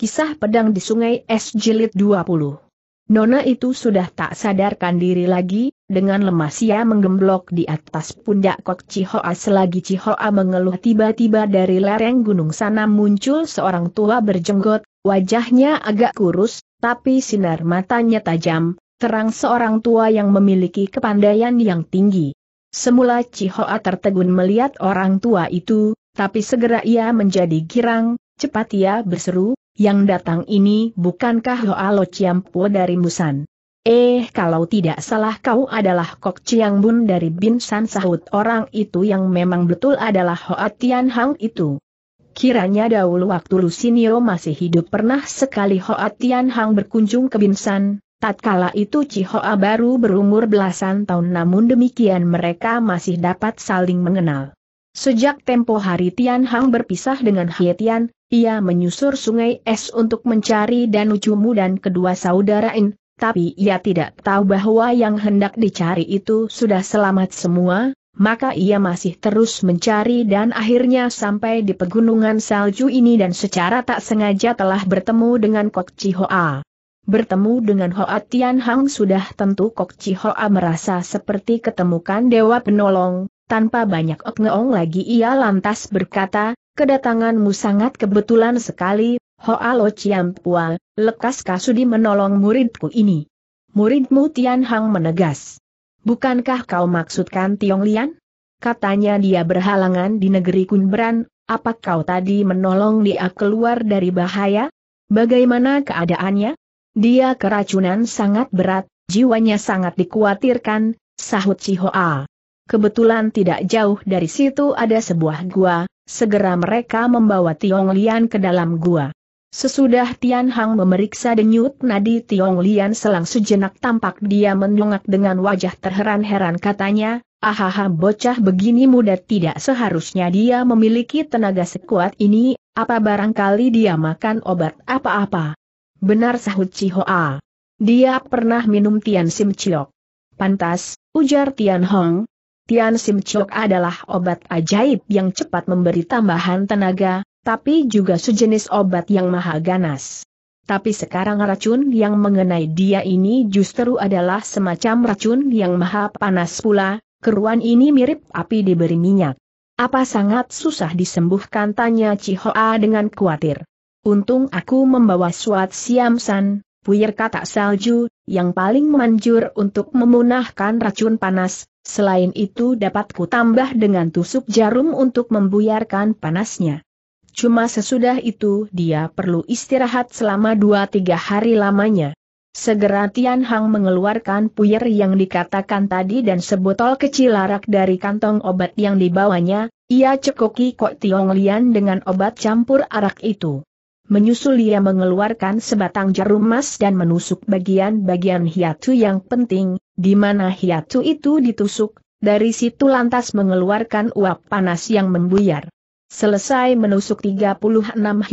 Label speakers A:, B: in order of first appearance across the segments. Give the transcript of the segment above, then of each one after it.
A: Kisah Pedang di Sungai Es Jilid 20 Nona itu sudah tak sadarkan diri lagi, dengan lemas ia menggemblok di atas pundak kok Cihoa selagi Cihoa mengeluh tiba-tiba dari lereng gunung sana muncul seorang tua berjenggot, wajahnya agak kurus, tapi sinar matanya tajam, terang seorang tua yang memiliki kepandaian yang tinggi. Semula Cihoa tertegun melihat orang tua itu, tapi segera ia menjadi girang, cepat ia berseru, yang datang ini bukankah Hoalo Po dari Musan? Eh kalau tidak salah kau adalah Kok Chiang Bun dari Binsan sahut orang itu yang memang betul adalah Hoa Tian Hang itu. Kiranya dahulu waktu Lusinio masih hidup pernah sekali Hoa Tian Hang berkunjung ke Binsan, tatkala itu Hoa baru berumur belasan tahun namun demikian mereka masih dapat saling mengenal. Sejak tempo hari Tian Hang berpisah dengan Hietian. Ia menyusur sungai es untuk mencari Danucumu dan kedua saudara saudarain, tapi ia tidak tahu bahwa yang hendak dicari itu sudah selamat semua, maka ia masih terus mencari dan akhirnya sampai di pegunungan salju ini dan secara tak sengaja telah bertemu dengan Kok Chihoa. Bertemu dengan Hoa Tian Hang sudah tentu Kok Chihoa merasa seperti ketemukan dewa penolong, tanpa banyak okngeong lagi ia lantas berkata, Kedatanganmu sangat kebetulan sekali, Chiam Pua, lekas Kasudi menolong muridku ini. Muridmu Tian Hang menegas. Bukankah kau maksudkan Tiong Lian? Katanya dia berhalangan di negeri Kunbran. apa kau tadi menolong dia keluar dari bahaya? Bagaimana keadaannya? Dia keracunan sangat berat, jiwanya sangat dikhawatirkan, sahut Cihoa. Kebetulan tidak jauh dari situ ada sebuah gua, Segera mereka membawa Tiong Lian ke dalam gua. Sesudah Tian Hang memeriksa denyut nadi Tiong Lian selang sejenak tampak dia menyongak dengan wajah terheran-heran katanya, Ahaha bocah begini muda tidak seharusnya dia memiliki tenaga sekuat ini, apa barangkali dia makan obat apa-apa. Benar sahut Cihoa. Dia pernah minum Tian Sim Chiok. Pantas, ujar Tian Hong, Tian Sim Chok adalah obat ajaib yang cepat memberi tambahan tenaga, tapi juga sejenis obat yang maha ganas. Tapi sekarang racun yang mengenai dia ini justru adalah semacam racun yang maha panas pula, keruan ini mirip api diberi minyak. Apa sangat susah disembuhkan tanya Chihoa dengan khawatir. Untung aku membawa suat siamsan, Puyer kata salju, yang paling manjur untuk memunahkan racun panas, selain itu dapat kutambah dengan tusuk jarum untuk membuyarkan panasnya. Cuma sesudah itu dia perlu istirahat selama dua tiga hari lamanya. Segera Tian Hang mengeluarkan puyer yang dikatakan tadi dan sebotol kecil arak dari kantong obat yang dibawanya, ia cekoki Kok Tiong Lian dengan obat campur arak itu. Menyusul ia mengeluarkan sebatang jarum emas dan menusuk bagian-bagian hiatu yang penting, di mana hiatu itu ditusuk, dari situ lantas mengeluarkan uap panas yang membuyar. Selesai menusuk 36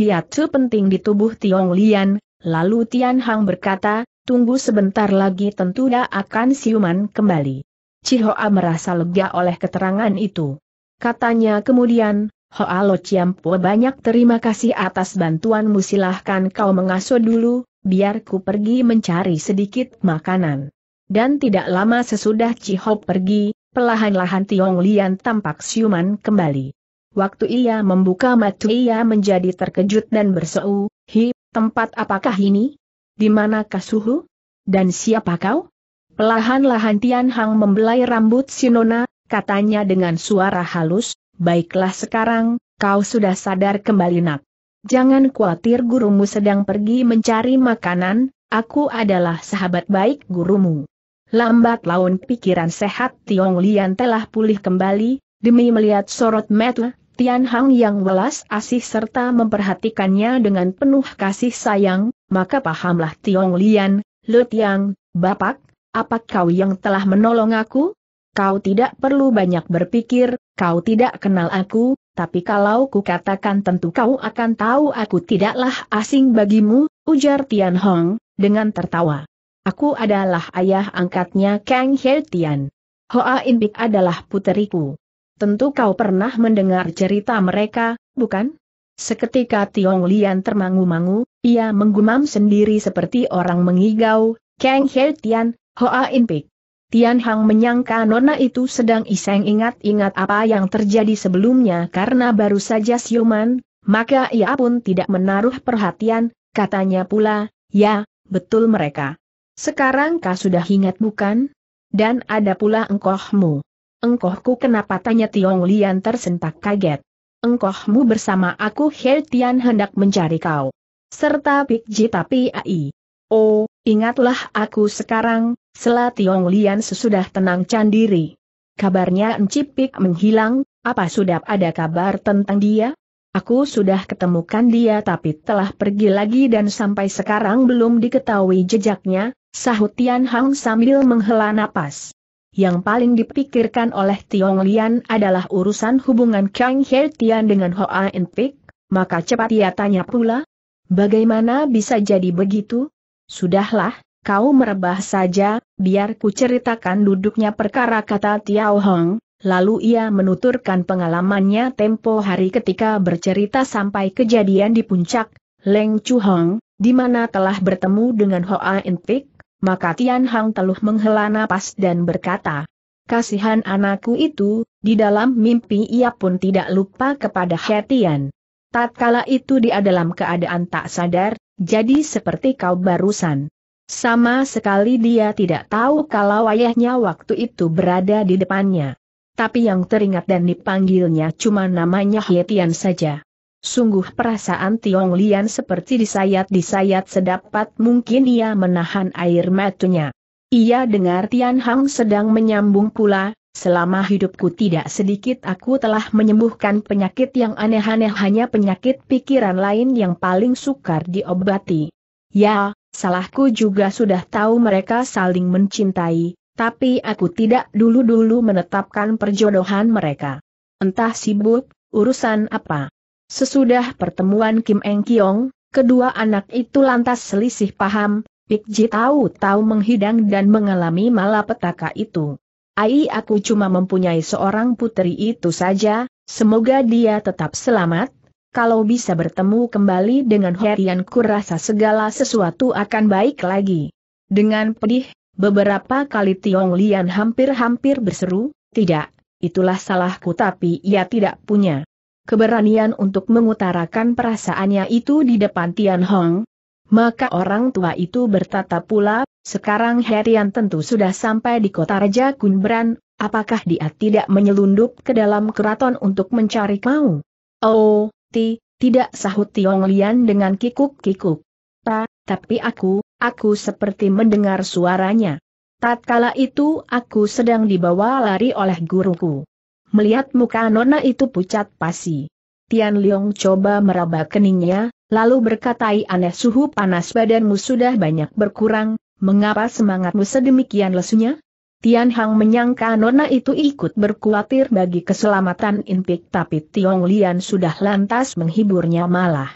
A: hiatu penting di tubuh Tiong Lian, lalu Tian Hang berkata, tunggu sebentar lagi tentu dia akan siuman kembali. Chihoa merasa lega oleh keterangan itu. Katanya kemudian, Hoalo Ciampo banyak terima kasih atas bantuanmu silahkan kau mengasuh dulu, biar ku pergi mencari sedikit makanan. Dan tidak lama sesudah Cihop pergi, pelahan-lahan Tiong Lian tampak siuman kembali. Waktu ia membuka mata ia menjadi terkejut dan berseru, Hi, tempat apakah ini? Di mana suhu? Dan siapa kau? Pelahan-lahan Tian Hang membelai rambut Sinona, katanya dengan suara halus, Baiklah sekarang, kau sudah sadar kembali nak. Jangan khawatir gurumu sedang pergi mencari makanan, aku adalah sahabat baik gurumu. Lambat laun pikiran sehat Tiong Lian telah pulih kembali, demi melihat sorot mata Tian Hang yang welas asih serta memperhatikannya dengan penuh kasih sayang, maka pahamlah Tiong Lian, Lu Yang, Bapak, apa kau yang telah menolong aku? Kau tidak perlu banyak berpikir, kau tidak kenal aku, tapi kalau ku katakan tentu kau akan tahu aku tidaklah asing bagimu, ujar Tian Hong, dengan tertawa. Aku adalah ayah angkatnya Kang He Tian. Hoa In Bik adalah puteriku. Tentu kau pernah mendengar cerita mereka, bukan? Seketika Tiong Lian termangu-mangu, ia menggumam sendiri seperti orang mengigau, Kang He Tian, Hoa In Bik. Tian Hang menyangka Nona itu sedang iseng ingat-ingat apa yang terjadi sebelumnya karena baru saja siuman, maka ia pun tidak menaruh perhatian, katanya pula, ya, betul mereka. Sekarang kau sudah ingat bukan? Dan ada pula engkohmu. Engkohku kenapa tanya Tiong Lian tersentak kaget. Engkohmu bersama aku He Tian hendak mencari kau. Serta Pik Ji tapi Ai. Oh, ingatlah aku sekarang, Tiong Lian sesudah tenang candiri. Kabarnya Encipik menghilang, apa sudah ada kabar tentang dia? Aku sudah ketemukan dia tapi telah pergi lagi dan sampai sekarang belum diketahui jejaknya, sahut Tian Hang sambil menghela napas. Yang paling dipikirkan oleh Tiong Lian adalah urusan hubungan Kang He Tian dengan Hoa In Pik, maka cepat ia tanya pula, bagaimana bisa jadi begitu? Sudahlah, kau merebah saja, biar ku ceritakan duduknya perkara kata Tiao Hong, lalu ia menuturkan pengalamannya tempo hari ketika bercerita sampai kejadian di puncak, Leng Chu Hong, di mana telah bertemu dengan Hoa Entik, maka Tian Hang teluh menghela napas dan berkata, Kasihan anakku itu, di dalam mimpi ia pun tidak lupa kepada Hetian. Tatkala itu dia dalam keadaan tak sadar, jadi seperti kau barusan. Sama sekali dia tidak tahu kalau ayahnya waktu itu berada di depannya. Tapi yang teringat dan dipanggilnya cuma namanya Hietian saja. Sungguh perasaan Tiong Lian seperti disayat-disayat sedapat mungkin ia menahan air matanya. Ia dengar Tian Hang sedang menyambung pula, Selama hidupku tidak sedikit aku telah menyembuhkan penyakit yang aneh-aneh hanya penyakit pikiran lain yang paling sukar diobati. Ya, salahku juga sudah tahu mereka saling mencintai, tapi aku tidak dulu-dulu menetapkan perjodohan mereka. Entah sibuk, urusan apa. Sesudah pertemuan Kim Eng Kiong, kedua anak itu lantas selisih paham, Pik Ji tahu-tahu menghidang dan mengalami malapetaka itu. Ai aku cuma mempunyai seorang putri itu saja, semoga dia tetap selamat, kalau bisa bertemu kembali dengan Herian rasa segala sesuatu akan baik lagi. Dengan pedih, beberapa kali Tiong Lian hampir-hampir berseru, tidak, itulah salahku tapi ia tidak punya keberanian untuk mengutarakan perasaannya itu di depan Tian Hong, maka orang tua itu bertata pula, sekarang Herian tentu sudah sampai di kota Raja Kunbran, apakah dia tidak menyelundup ke dalam keraton untuk mencari kau? Oh, ti, tidak sahut Tiong Lian dengan kikuk-kikuk. Ta, tapi aku, aku seperti mendengar suaranya. Tatkala itu aku sedang dibawa lari oleh guruku. Melihat muka Nona itu pucat pasi. Tian Leong coba meraba keningnya, Lalu berkatai aneh suhu panas badanmu sudah banyak berkurang, mengapa semangatmu sedemikian lesunya? Tian Hang menyangka Nona itu ikut berkuatir bagi keselamatan Inpik tapi Tiong Lian sudah lantas menghiburnya malah.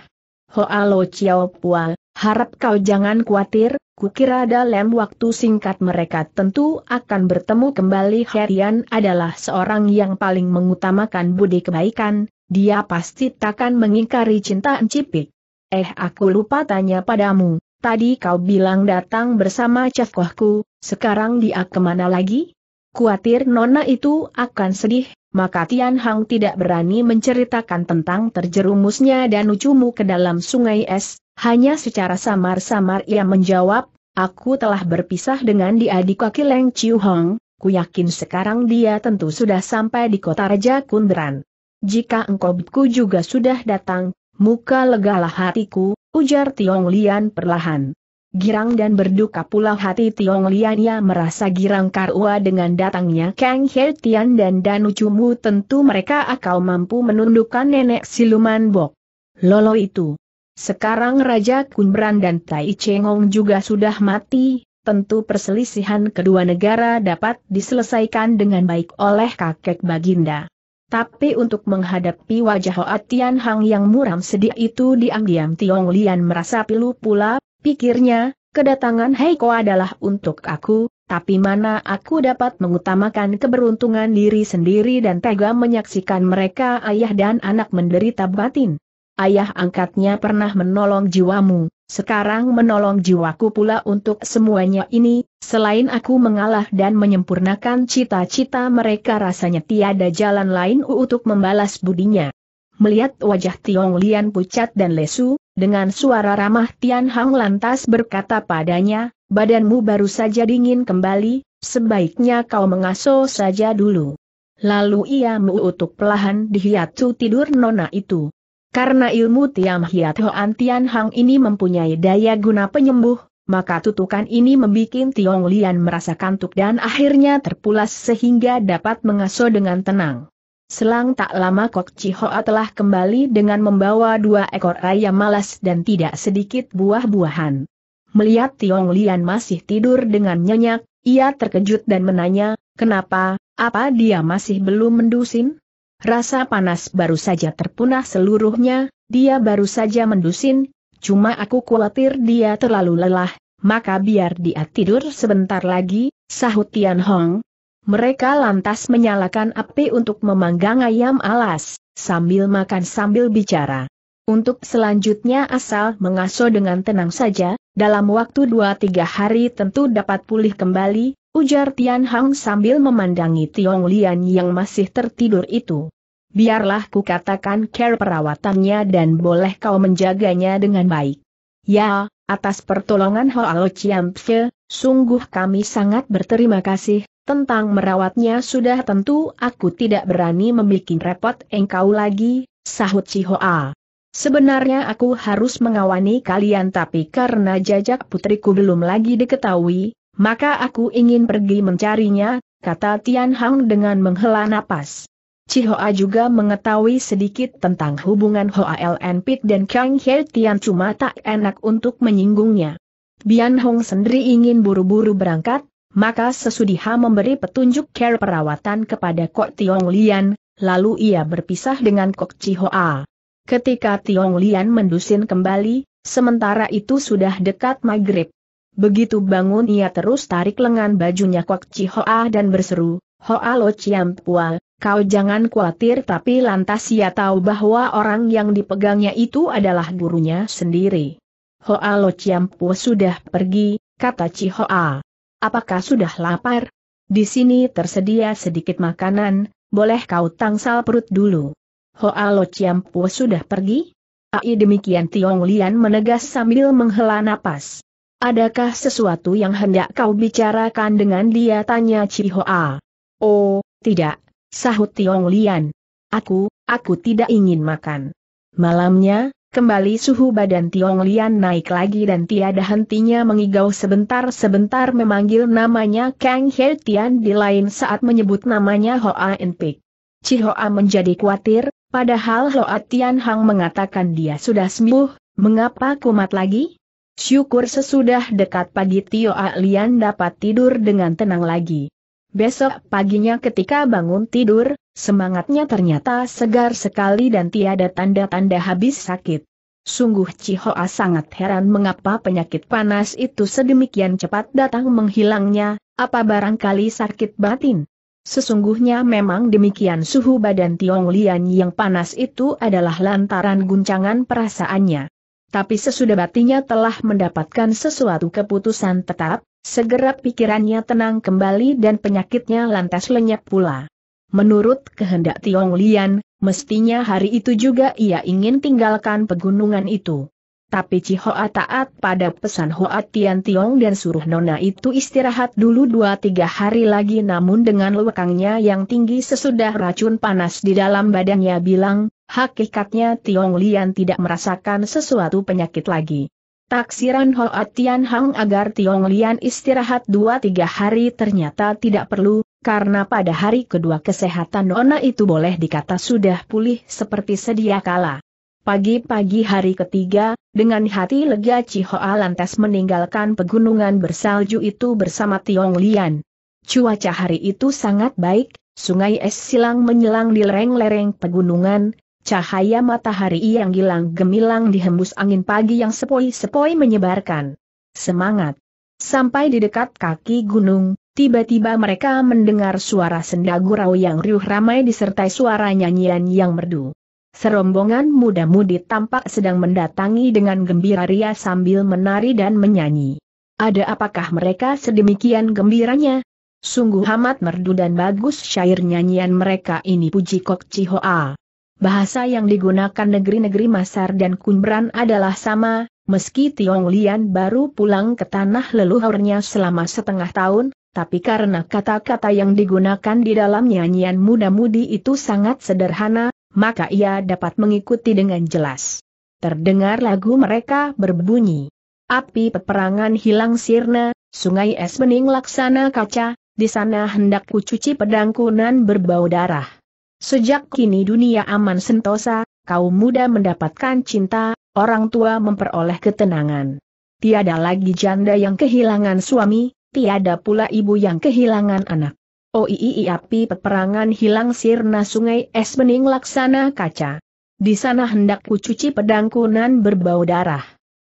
A: Hoa Lo Chiao Pual, harap kau jangan khawatir, kukira dalam waktu singkat mereka tentu akan bertemu kembali Herian adalah seorang yang paling mengutamakan budi kebaikan, dia pasti takkan mengingkari cinta Encipik. Eh aku lupa tanya padamu, tadi kau bilang datang bersama cefkohku, sekarang dia kemana lagi? Kuatir nona itu akan sedih, maka Tian Hang tidak berani menceritakan tentang terjerumusnya dan ucumu ke dalam sungai es, hanya secara samar-samar ia menjawab, aku telah berpisah dengan di adik kaki Leng Chiu Hong, ku yakin sekarang dia tentu sudah sampai di kota Raja Kundran. Jika engkau juga sudah datang, Muka legalah hatiku, ujar Tiong Lian perlahan. Girang dan berduka pula hati Tiong Lian Liannya merasa girang karua dengan datangnya Kang He Tian dan Danu Cumu tentu mereka akan mampu menundukkan nenek siluman Bok. Lolo itu. Sekarang Raja Kunbran dan Tai Chengong juga sudah mati, tentu perselisihan kedua negara dapat diselesaikan dengan baik oleh kakek Baginda. Tapi untuk menghadapi wajah Hoa Tian Hang yang muram sedih itu diam-diam Tiong Lian merasa pilu pula, pikirnya, kedatangan Heiko adalah untuk aku, tapi mana aku dapat mengutamakan keberuntungan diri sendiri dan tega menyaksikan mereka ayah dan anak menderita batin ayah angkatnya pernah menolong jiwamu, sekarang menolong jiwaku pula untuk semuanya ini, selain aku mengalah dan menyempurnakan cita-cita mereka rasanya tiada jalan lain untuk membalas budinya. Melihat wajah Tiong Lian pucat dan lesu, dengan suara ramah Tian Hang lantas berkata padanya, badanmu baru saja dingin kembali, sebaiknya kau mengasuh saja dulu. Lalu ia mengutuk pelahan dihiatu tidur nona itu. Karena ilmu Tiam Hiat Hoan Tian Hang ini mempunyai daya guna penyembuh, maka tutukan ini membuat Tiong Lian merasa kantuk dan akhirnya terpulas sehingga dapat mengasuh dengan tenang. Selang tak lama Kok Hoa telah kembali dengan membawa dua ekor ayam malas dan tidak sedikit buah-buahan. Melihat Tiong Lian masih tidur dengan nyenyak, ia terkejut dan menanya, kenapa, apa dia masih belum mendusin? Rasa panas baru saja terpunah seluruhnya, dia baru saja mendusin, cuma aku khawatir dia terlalu lelah, maka biar dia tidur sebentar lagi, sahut Tian Hong. Mereka lantas menyalakan api untuk memanggang ayam alas, sambil makan sambil bicara. Untuk selanjutnya asal mengaso dengan tenang saja, dalam waktu 2-3 hari tentu dapat pulih kembali, Ujar Tian Hang sambil memandangi Tiong Lian yang masih tertidur itu. Biarlah ku katakan care perawatannya dan boleh kau menjaganya dengan baik. Ya, atas pertolongan Hoao Chiampse, sungguh kami sangat berterima kasih, tentang merawatnya sudah tentu aku tidak berani membuat repot engkau lagi, sahut si Hoa. Sebenarnya aku harus mengawani kalian tapi karena jajak putriku belum lagi diketahui, maka aku ingin pergi mencarinya, kata Tian Hang dengan menghela napas. Chihoa juga mengetahui sedikit tentang hubungan Hoa Ln Pit dan Kang He Tian cuma tak enak untuk menyinggungnya. Bian Hong sendiri ingin buru-buru berangkat, maka sesudah memberi petunjuk care perawatan kepada Kok Tiong Lian, lalu ia berpisah dengan Kok Chihoa. Ketika Tiong Lian mendusin kembali, sementara itu sudah dekat maghrib. Begitu bangun ia terus tarik lengan bajunya Kwak Chi Hoa dan berseru, Hoa Lo Chiam Pua, kau jangan khawatir tapi lantas ia tahu bahwa orang yang dipegangnya itu adalah gurunya sendiri. Hoa Lo Chiam Pua sudah pergi, kata Chi Hoa. Apakah sudah lapar? Di sini tersedia sedikit makanan, boleh kau tangsal perut dulu. Hoa Lo Chiam Pua sudah pergi? Ai demikian Tiong Lian menegas sambil menghela napas. Adakah sesuatu yang hendak kau bicarakan dengan dia? Tanya Chihoa. Oh, tidak, sahut Tiong Lian. Aku, aku tidak ingin makan. Malamnya, kembali suhu badan Tiong Lian naik lagi dan tiada hentinya mengigau sebentar-sebentar memanggil namanya Kang He Tian di lain saat menyebut namanya Hoa En Pik. Chihoa menjadi khawatir, padahal Hoa Tian Hang mengatakan dia sudah sembuh, mengapa kumat lagi? Syukur sesudah dekat pagi Tio Alian dapat tidur dengan tenang lagi. Besok paginya ketika bangun tidur, semangatnya ternyata segar sekali dan tiada tanda-tanda habis sakit. Sungguh Cihoa sangat heran mengapa penyakit panas itu sedemikian cepat datang menghilangnya, apa barangkali sakit batin. Sesungguhnya memang demikian suhu badan Tiong Lian yang panas itu adalah lantaran guncangan perasaannya. Tapi sesudah batinya telah mendapatkan sesuatu keputusan tetap, segera pikirannya tenang kembali dan penyakitnya lantas lenyap pula. Menurut kehendak Tiong Lian, mestinya hari itu juga ia ingin tinggalkan pegunungan itu. Tapi Cihoa taat pada pesan Hoa Tian Tiong dan suruh Nona itu istirahat dulu dua tiga hari lagi namun dengan lekangnya yang tinggi sesudah racun panas di dalam badannya bilang, Hakikatnya Tiong Lian tidak merasakan sesuatu penyakit lagi. Taksiran Hoa Tian Hang agar Tiong Lian istirahat 2-3 hari ternyata tidak perlu, karena pada hari kedua kesehatan Nona itu boleh dikata sudah pulih seperti sedia kala. Pagi-pagi hari ketiga, dengan hati lega Cihoa lantas meninggalkan pegunungan bersalju itu bersama Tiong Lian. Cuaca hari itu sangat baik, sungai es silang menyelang di lereng-lereng pegunungan, Cahaya matahari yang hilang gemilang dihembus angin pagi yang sepoi-sepoi menyebarkan semangat. Sampai di dekat kaki gunung, tiba-tiba mereka mendengar suara senda gurau yang riuh ramai disertai suara nyanyian yang merdu. Serombongan muda-mudi tampak sedang mendatangi dengan gembira ria sambil menari dan menyanyi. Ada apakah mereka sedemikian gembiranya? Sungguh amat merdu dan bagus syair nyanyian mereka ini puji Kok Cihoa bahasa yang digunakan negeri-negeri Masar dan Kunbran adalah sama, meski Tiong Lian baru pulang ke tanah leluhurnya selama setengah tahun, tapi karena kata-kata yang digunakan di dalam nyanyian muda-mudi itu sangat sederhana, maka ia dapat mengikuti dengan jelas. Terdengar lagu mereka berbunyi. Api peperangan hilang sirna, sungai es bening laksana kaca, di sana hendak kucuci pedang kunan berbau darah. Sejak kini dunia aman sentosa, kaum muda mendapatkan cinta, orang tua memperoleh ketenangan. Tiada lagi janda yang kehilangan suami, tiada pula ibu yang kehilangan anak. Oii api peperangan hilang sirna sungai es bening laksana kaca. Di sana hendak kucuci pedang kunan berbau darah.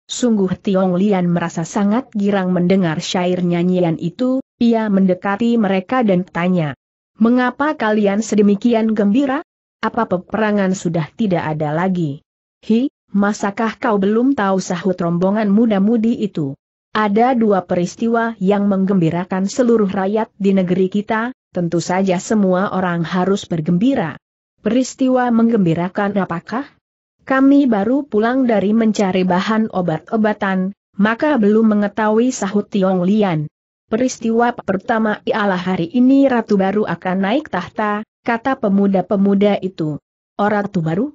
A: Sungguh Tiong Lian merasa sangat girang mendengar syair nyanyian itu, ia mendekati mereka dan tanya. Mengapa kalian sedemikian gembira? Apa peperangan sudah tidak ada lagi? Hi, masakah kau belum tahu sahut rombongan muda-mudi itu? Ada dua peristiwa yang menggembirakan seluruh rakyat di negeri kita, tentu saja semua orang harus bergembira. Peristiwa menggembirakan apakah? Kami baru pulang dari mencari bahan obat-obatan, maka belum mengetahui sahut Tiong Lian. Peristiwa pertama ialah hari ini Ratu Baru akan naik tahta, kata pemuda-pemuda itu. Orang oh, Ratu Baru?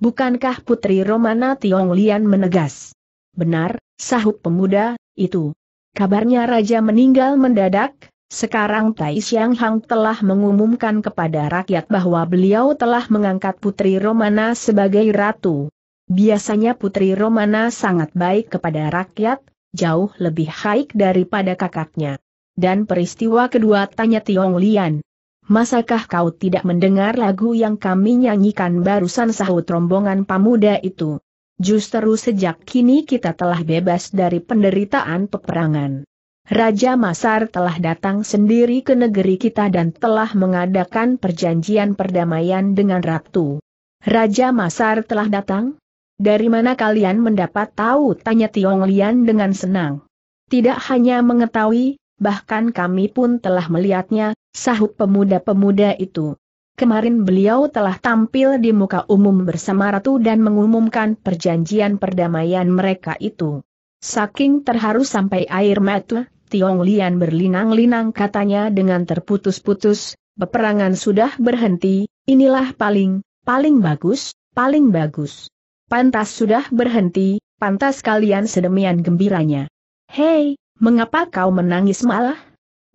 A: Bukankah Putri Romana Tiong Lian menegas? Benar, sahut pemuda, itu. Kabarnya Raja meninggal mendadak, sekarang Tai Xiang Hang telah mengumumkan kepada rakyat bahwa beliau telah mengangkat Putri Romana sebagai ratu. Biasanya Putri Romana sangat baik kepada rakyat, jauh lebih baik daripada kakaknya dan peristiwa kedua tanya Tiong Lian. Masakah kau tidak mendengar lagu yang kami nyanyikan barusan sahut rombongan pemuda itu? Justru sejak kini kita telah bebas dari penderitaan peperangan. Raja Masar telah datang sendiri ke negeri kita dan telah mengadakan perjanjian perdamaian dengan Ratu. Raja Masar telah datang? Dari mana kalian mendapat tahu? Tanya Tiong Lian dengan senang. Tidak hanya mengetahui, bahkan kami pun telah melihatnya, sahut pemuda-pemuda itu. Kemarin beliau telah tampil di muka umum bersama ratu dan mengumumkan perjanjian perdamaian mereka itu. Saking terharu sampai air mata, Tiong Lian berlinang-linang katanya dengan terputus-putus, peperangan sudah berhenti, inilah paling, paling bagus, paling bagus. Pantas sudah berhenti, pantas kalian sedemian gembiranya. Hei, Mengapa kau menangis malah?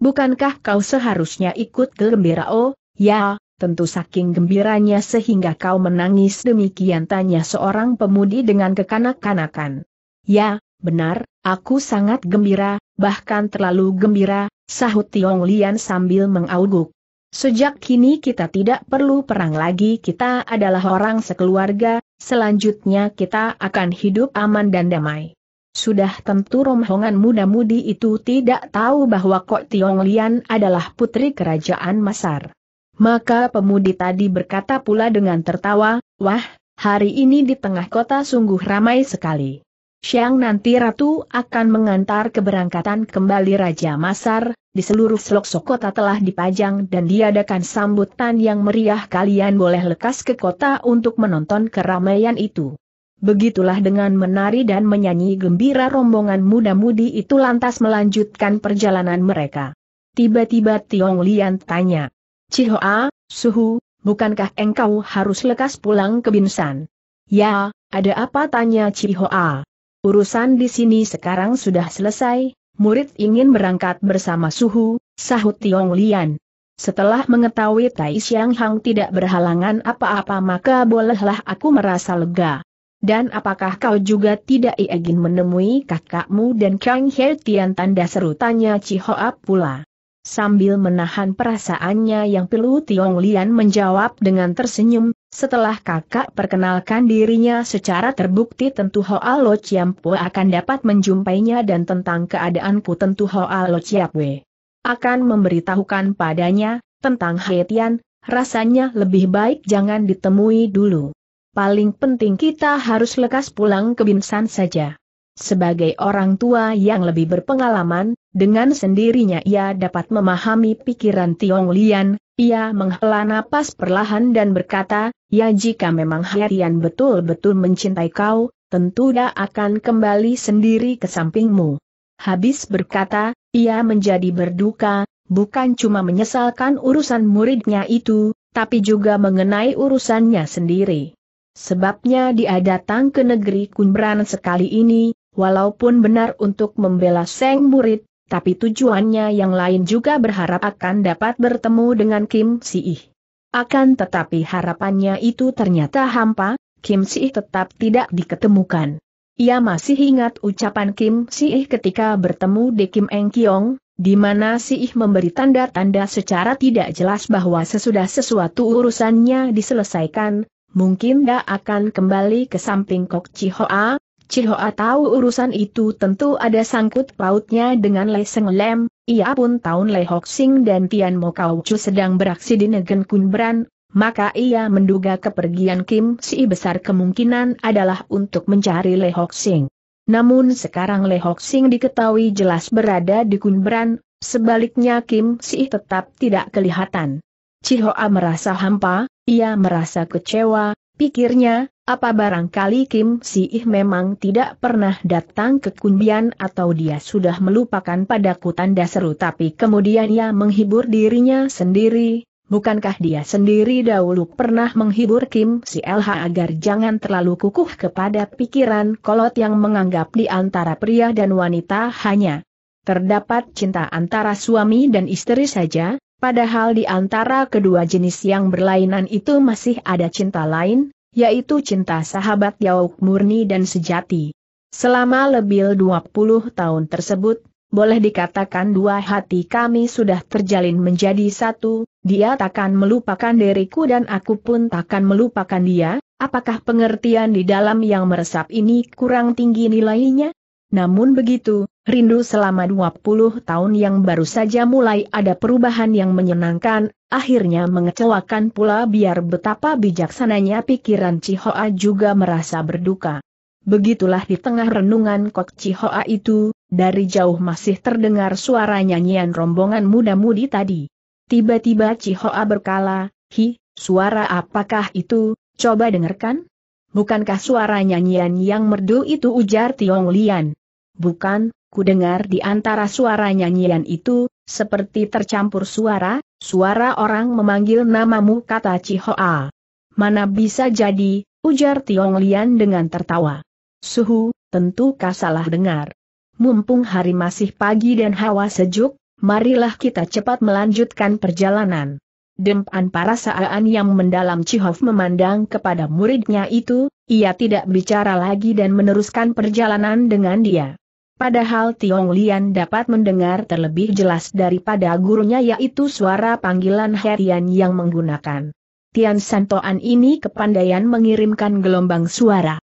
A: Bukankah kau seharusnya ikut gembira oh, ya, tentu saking gembiranya sehingga kau menangis demikian tanya seorang pemudi dengan kekanak-kanakan. Ya, benar, aku sangat gembira, bahkan terlalu gembira, sahut Tiong Lian sambil mengauguk. Sejak kini kita tidak perlu perang lagi kita adalah orang sekeluarga, selanjutnya kita akan hidup aman dan damai. Sudah tentu rombongan muda-mudi itu tidak tahu bahwa Kok Tiong Lian adalah putri kerajaan Masar. Maka pemudi tadi berkata pula dengan tertawa, Wah, hari ini di tengah kota sungguh ramai sekali. Siang nanti Ratu akan mengantar keberangkatan kembali Raja Masar, di seluruh selok kota telah dipajang dan diadakan sambutan yang meriah kalian boleh lekas ke kota untuk menonton keramaian itu. Begitulah dengan menari dan menyanyi gembira rombongan muda-mudi itu lantas melanjutkan perjalanan mereka. Tiba-tiba Tiong Lian tanya, Cihoa, Suhu, bukankah engkau harus lekas pulang ke Binsan? Ya, ada apa tanya Cihoa? Urusan di sini sekarang sudah selesai, murid ingin berangkat bersama Suhu, sahut Tiong Lian. Setelah mengetahui Tai Xiang Hang tidak berhalangan apa-apa maka bolehlah aku merasa lega. Dan apakah kau juga tidak ingin menemui kakakmu dan Kang He Tian tanda seru tanya Chihoap pula. Sambil menahan perasaannya yang pilu Tiong Lian menjawab dengan tersenyum, setelah kakak perkenalkan dirinya secara terbukti tentu Hoa Lo Po akan dapat menjumpainya dan tentang keadaanku tentu Hoa Lo Chiampue akan memberitahukan padanya, tentang Tian, rasanya lebih baik jangan ditemui dulu paling penting kita harus lekas pulang ke Binsan saja. Sebagai orang tua yang lebih berpengalaman, dengan sendirinya ia dapat memahami pikiran Tiong Lian, ia menghela napas perlahan dan berkata, ya jika memang Harian betul-betul mencintai kau, tentu dia akan kembali sendiri ke sampingmu. Habis berkata, ia menjadi berduka, bukan cuma menyesalkan urusan muridnya itu, tapi juga mengenai urusannya sendiri. Sebabnya dia datang ke negeri Kunbran sekali ini, walaupun benar untuk membela Seng murid, tapi tujuannya yang lain juga berharap akan dapat bertemu dengan Kim Si-ih. Akan tetapi harapannya itu ternyata hampa, Kim Si-ih tetap tidak diketemukan. Ia masih ingat ucapan Kim Si-ih ketika bertemu di Kim Eng Kiong, di mana Si Ih memberi tanda-tanda secara tidak jelas bahwa sesudah sesuatu urusannya diselesaikan, mungkin dia akan kembali ke samping Kok Cihoa. Cihoa tahu urusan itu tentu ada sangkut pautnya dengan Le Seng Lem, ia pun tahu Le Hok Sing dan Tian Mo Kau Chu sedang beraksi di Negen Kunbran, maka ia menduga kepergian Kim Si besar kemungkinan adalah untuk mencari Le Hok Sing. Namun sekarang Le Hok Sing diketahui jelas berada di Kunbran, sebaliknya Kim Si tetap tidak kelihatan. Cihoa merasa hampa, ia merasa kecewa, pikirnya, apa barangkali Kim Si Ih memang tidak pernah datang ke Kunbian atau dia sudah melupakan padaku tanda seru tapi kemudian ia menghibur dirinya sendiri, bukankah dia sendiri dahulu pernah menghibur Kim Si LH agar jangan terlalu kukuh kepada pikiran kolot yang menganggap di antara pria dan wanita hanya terdapat cinta antara suami dan istri saja, Padahal di antara kedua jenis yang berlainan itu masih ada cinta lain, yaitu cinta sahabat Yauk murni dan sejati. Selama lebih 20 tahun tersebut, boleh dikatakan dua hati kami sudah terjalin menjadi satu, dia takkan melupakan diriku dan aku pun takkan melupakan dia, apakah pengertian di dalam yang meresap ini kurang tinggi nilainya? Namun begitu, Rindu selama 20 tahun yang baru saja mulai ada perubahan yang menyenangkan, akhirnya mengecewakan pula biar betapa bijaksananya pikiran Cihoa juga merasa berduka. Begitulah di tengah renungan Kok Cihoa itu, dari jauh masih terdengar suara nyanyian rombongan muda-mudi tadi. Tiba-tiba Cihoa berkala, hi, suara apakah itu, coba dengarkan? Bukankah suara nyanyian yang merdu itu ujar Tiong Lian? Bukan, Kudengar di antara suara nyanyian itu, seperti tercampur suara, suara orang memanggil namamu kata Cihoa. Mana bisa jadi, ujar Tiong Lian dengan tertawa. Suhu, tentu kau salah dengar. Mumpung hari masih pagi dan hawa sejuk, marilah kita cepat melanjutkan perjalanan. Dempan saaan yang mendalam Cihof memandang kepada muridnya itu, ia tidak bicara lagi dan meneruskan perjalanan dengan dia. Padahal Tiong Lian dapat mendengar terlebih jelas daripada gurunya yaitu suara panggilan Herian yang menggunakan Tian Santoan ini kepandaian mengirimkan gelombang suara.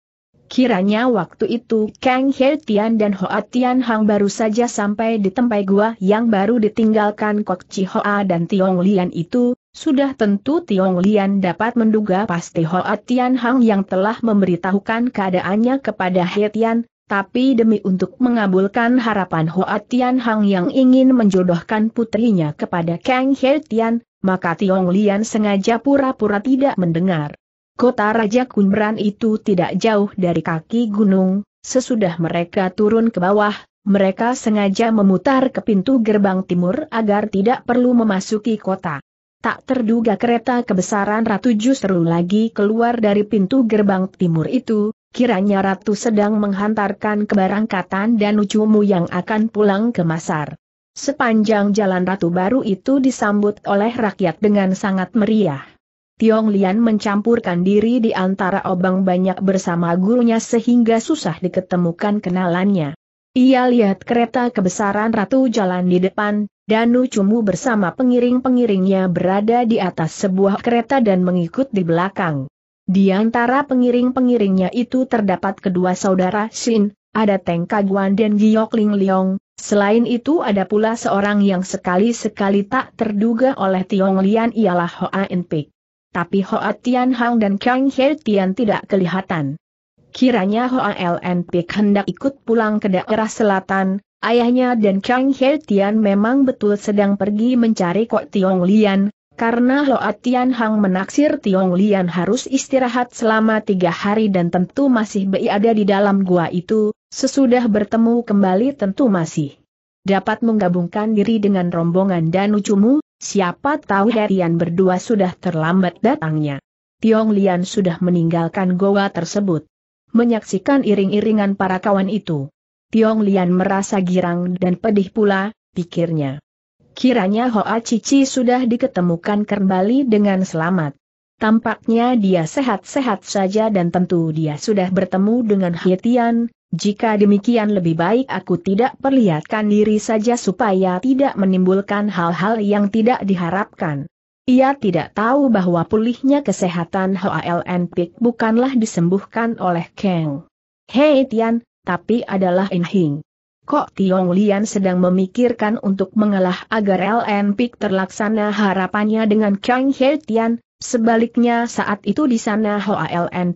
A: Kiranya waktu itu Kang He Tian dan Hoa Tian Hang baru saja sampai di tempat gua yang baru ditinggalkan Kok Chi Hoa dan Tiong Lian itu, sudah tentu Tiong Lian dapat menduga pasti Hoa Tian Hang yang telah memberitahukan keadaannya kepada He Tian, tapi demi untuk mengabulkan harapan Hoa Tian Hang yang ingin menjodohkan putrinya kepada Kang He Tian, maka Tiong Lian sengaja pura-pura tidak mendengar. Kota Raja Kunberan itu tidak jauh dari kaki gunung, sesudah mereka turun ke bawah, mereka sengaja memutar ke pintu gerbang timur agar tidak perlu memasuki kota. Tak terduga kereta kebesaran Ratu justru lagi keluar dari pintu gerbang timur itu, kiranya Ratu sedang menghantarkan keberangkatan dan ucumu yang akan pulang ke Masar. Sepanjang jalan Ratu baru itu disambut oleh rakyat dengan sangat meriah. Tiong Lian mencampurkan diri di antara obang banyak bersama gurunya sehingga susah diketemukan kenalannya. Ia lihat kereta kebesaran Ratu jalan di depan, Danu Cumu bersama pengiring-pengiringnya berada di atas sebuah kereta dan mengikut di belakang. Di antara pengiring-pengiringnya itu terdapat kedua saudara Shin, ada Teng Kaguan dan Giok Ling Leong, selain itu ada pula seorang yang sekali-sekali tak terduga oleh Tiong Lian ialah Hoa In Tapi Hoa Tian Hang dan Kang He Tian tidak kelihatan. Kiranya Hoa Ln hendak ikut pulang ke daerah selatan, ayahnya dan Kang He Tian memang betul sedang pergi mencari Kok Tiong Lian, karena Loa Tian Hang menaksir Tiong Lian harus istirahat selama tiga hari dan tentu masih berada di dalam gua itu, sesudah bertemu kembali tentu masih dapat menggabungkan diri dengan rombongan dan ucumu, siapa tahu Herian berdua sudah terlambat datangnya. Tiong Lian sudah meninggalkan gua tersebut. Menyaksikan iring-iringan para kawan itu. Tiong Lian merasa girang dan pedih pula, pikirnya. Kiranya Hoa Cici sudah diketemukan kembali dengan selamat. Tampaknya dia sehat-sehat saja dan tentu dia sudah bertemu dengan Hietian, jika demikian lebih baik aku tidak perlihatkan diri saja supaya tidak menimbulkan hal-hal yang tidak diharapkan. Ia tidak tahu bahwa pulihnya kesehatan Hoa HLN Pik bukanlah disembuhkan oleh Kang Hei Tian, tapi adalah Inhing. Kok Tiong Lian sedang memikirkan untuk mengalah agar Pik terlaksana harapannya dengan Kang He Tian, sebaliknya saat itu di sana Hoa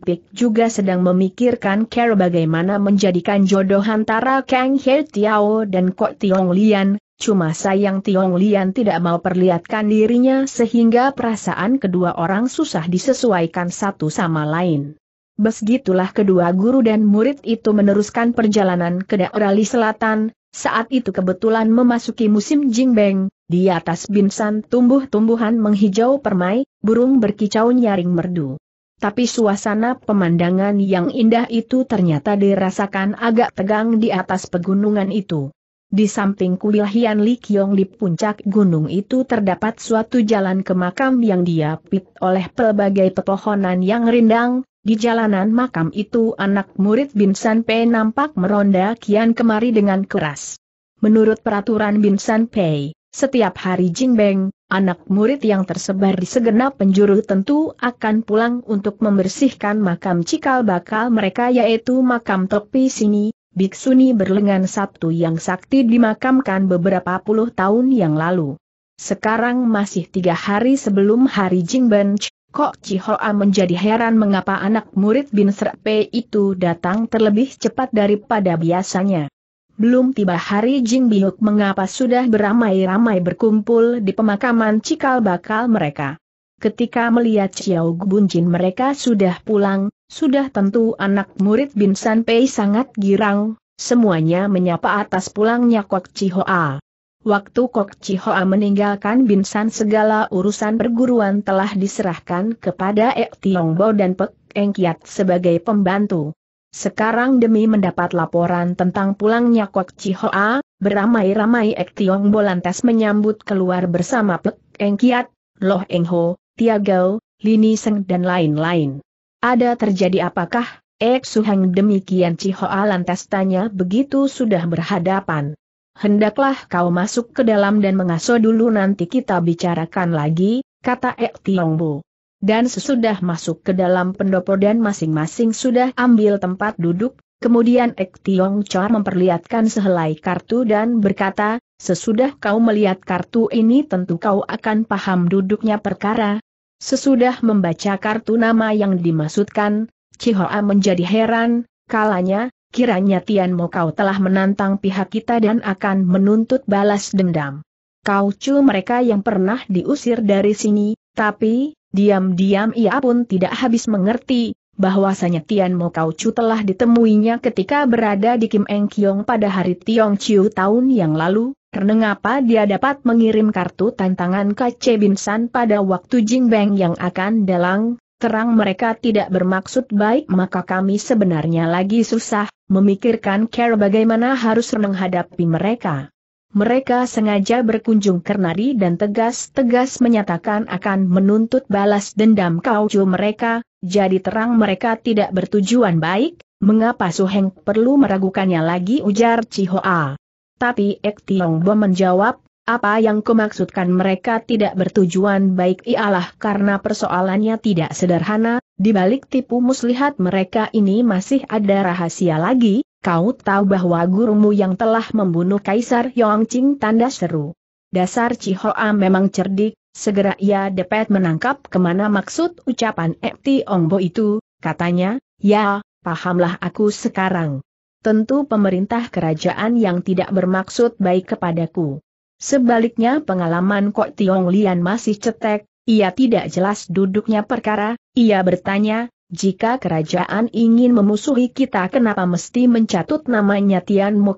A: Pik juga sedang memikirkan cara bagaimana menjadikan jodoh antara Kang He Tiao dan Kok Tiong Lian, cuma sayang Tiong Lian tidak mau perlihatkan dirinya sehingga perasaan kedua orang susah disesuaikan satu sama lain. Begitulah kedua guru dan murid itu meneruskan perjalanan ke daerah li selatan, saat itu kebetulan memasuki musim jingbeng, di atas binsan tumbuh-tumbuhan menghijau permai, burung berkicau nyaring merdu. Tapi suasana pemandangan yang indah itu ternyata dirasakan agak tegang di atas pegunungan itu. Di samping kuil Hian Li Kiong di puncak gunung itu terdapat suatu jalan ke makam yang diapit oleh pelbagai pepohonan yang rindang, di jalanan makam itu anak murid Binsan Pei nampak meronda kian kemari dengan keras. Menurut peraturan Binsan Pei, setiap hari Jingbeng, anak murid yang tersebar di segenap penjuru tentu akan pulang untuk membersihkan makam cikal bakal mereka yaitu makam topi Sini, Biksuni berlengan Sabtu yang sakti dimakamkan beberapa puluh tahun yang lalu. Sekarang masih tiga hari sebelum hari Jingbench, Kok Cihoa menjadi heran mengapa anak murid Bin Serpe itu datang terlebih cepat daripada biasanya. Belum tiba hari Jing Biuk mengapa sudah beramai-ramai berkumpul di pemakaman cikal bakal mereka. Ketika melihat Xiao Jin mereka sudah pulang, sudah tentu anak murid Bin Sanpei sangat girang, semuanya menyapa atas pulangnya Kok Cihoa. Waktu Kok Chihoa meninggalkan Binsan segala urusan perguruan telah diserahkan kepada Ek Bo dan Pek Eng Kiat sebagai pembantu. Sekarang demi mendapat laporan tentang pulangnya Kok Chihoa, beramai-ramai Ek Bo lantas menyambut keluar bersama Pek Eng Kiat, Loh Eng Ho, Tiagao, Lini Seng dan lain-lain. Ada terjadi apakah? Ek Suhang demikian Chihoa lantas tanya begitu sudah berhadapan hendaklah kau masuk ke dalam dan mengasuh dulu nanti kita bicarakan lagi, kata Ek Tiongbo. Dan sesudah masuk ke dalam pendopo dan masing-masing sudah ambil tempat duduk, kemudian Ek Tiong Chor memperlihatkan sehelai kartu dan berkata, sesudah kau melihat kartu ini tentu kau akan paham duduknya perkara. Sesudah membaca kartu nama yang dimaksudkan, Chihoa menjadi heran, kalanya, kiranya Tianmo kau telah menantang pihak kita dan akan menuntut balas dendam. Kau cu mereka yang pernah diusir dari sini, tapi, diam-diam ia pun tidak habis mengerti, bahwasanya Tianmo kau cu telah ditemuinya ketika berada di Kim Eng Kiong pada hari Tiong Chiu tahun yang lalu, Kenapa dia dapat mengirim kartu tantangan ke Binsan pada waktu Jing Beng yang akan dalang, terang mereka tidak bermaksud baik maka kami sebenarnya lagi susah, memikirkan cara bagaimana harus menghadapi mereka. Mereka sengaja berkunjung ke Nari dan tegas-tegas menyatakan akan menuntut balas dendam kaucu mereka, jadi terang mereka tidak bertujuan baik, mengapa Suheng perlu meragukannya lagi ujar Cihoa. Tapi Ek Tiong Bo menjawab, apa yang kumaksudkan mereka tidak bertujuan baik ialah karena persoalannya tidak sederhana, di balik tipu muslihat mereka ini masih ada rahasia lagi, kau tahu bahwa gurumu yang telah membunuh Kaisar Yongqing tanda seru. Dasar Cihoa memang cerdik, segera ia dapat menangkap kemana maksud ucapan Epti Ongbo itu, katanya, ya, pahamlah aku sekarang. Tentu pemerintah kerajaan yang tidak bermaksud baik kepadaku. Sebaliknya pengalaman Kok Tiong Lian masih cetek, ia tidak jelas duduknya perkara, ia bertanya, jika kerajaan ingin memusuhi kita kenapa mesti mencatut namanya Tian Mo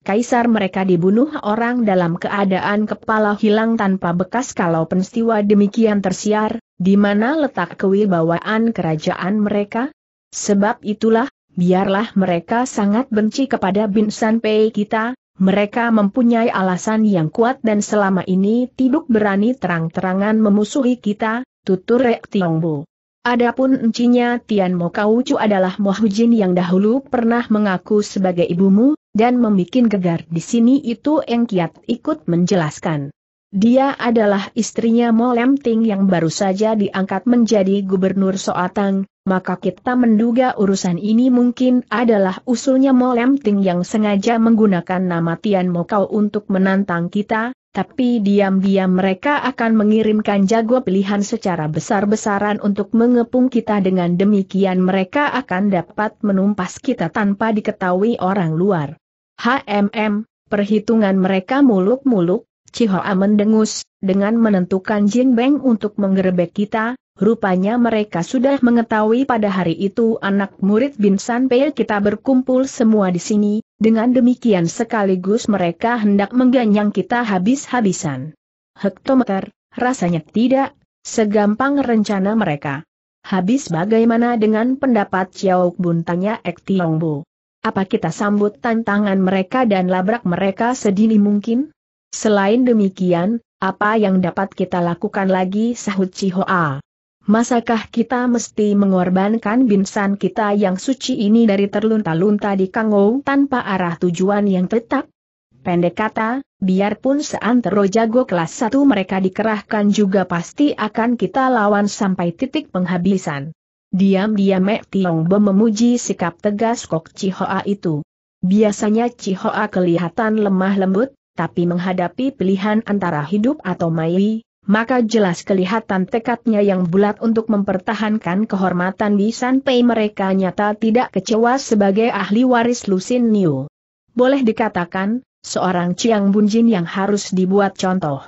A: Kaisar mereka dibunuh orang dalam keadaan kepala hilang tanpa bekas kalau peristiwa demikian tersiar, di mana letak kewibawaan kerajaan mereka? Sebab itulah, biarlah mereka sangat benci kepada Bin San kita, mereka mempunyai alasan yang kuat dan selama ini tidak berani terang-terangan memusuhi kita, tutur Rek Tiongbo. Adapun encinya Tian Mo Kaucu adalah Mohujin yang dahulu pernah mengaku sebagai ibumu, dan membuat gegar di sini itu Eng Kiat ikut menjelaskan. Dia adalah istrinya Mo Ting yang baru saja diangkat menjadi gubernur Soatang, maka kita menduga urusan ini mungkin adalah usulnya Mo Ting yang sengaja menggunakan nama Tian Mokau untuk menantang kita, tapi diam-diam mereka akan mengirimkan jago pilihan secara besar-besaran untuk mengepung kita dengan demikian mereka akan dapat menumpas kita tanpa diketahui orang luar. HMM, perhitungan mereka muluk-muluk, Cihoa mendengus, dengan menentukan Jin Beng untuk menggerebek kita, rupanya mereka sudah mengetahui pada hari itu anak murid Bin San Pei kita berkumpul semua di sini, dengan demikian sekaligus mereka hendak mengganyang kita habis-habisan. Hektometer, rasanya tidak segampang rencana mereka. Habis bagaimana dengan pendapat Xiao Bun tanya Ek Tiong Bu? Apa kita sambut tantangan mereka dan labrak mereka sedini mungkin? Selain demikian, apa yang dapat kita lakukan lagi sahut Cihoa? Masakah kita mesti mengorbankan binsan kita yang suci ini dari terlunta-lunta di Kangou tanpa arah tujuan yang tetap? Pendek kata, biarpun seantero jago kelas satu mereka dikerahkan juga pasti akan kita lawan sampai titik penghabisan. Diam-diam Mek Tiong Bo memuji sikap tegas Kok Cihoa itu. Biasanya Cihoa kelihatan lemah lembut, tapi menghadapi pilihan antara hidup atau mati, maka jelas kelihatan tekadnya yang bulat untuk mempertahankan kehormatan di Sanpei mereka nyata tidak kecewa sebagai ahli waris Lusin Niu. Boleh dikatakan, seorang Chiang Bunjin yang harus dibuat contoh.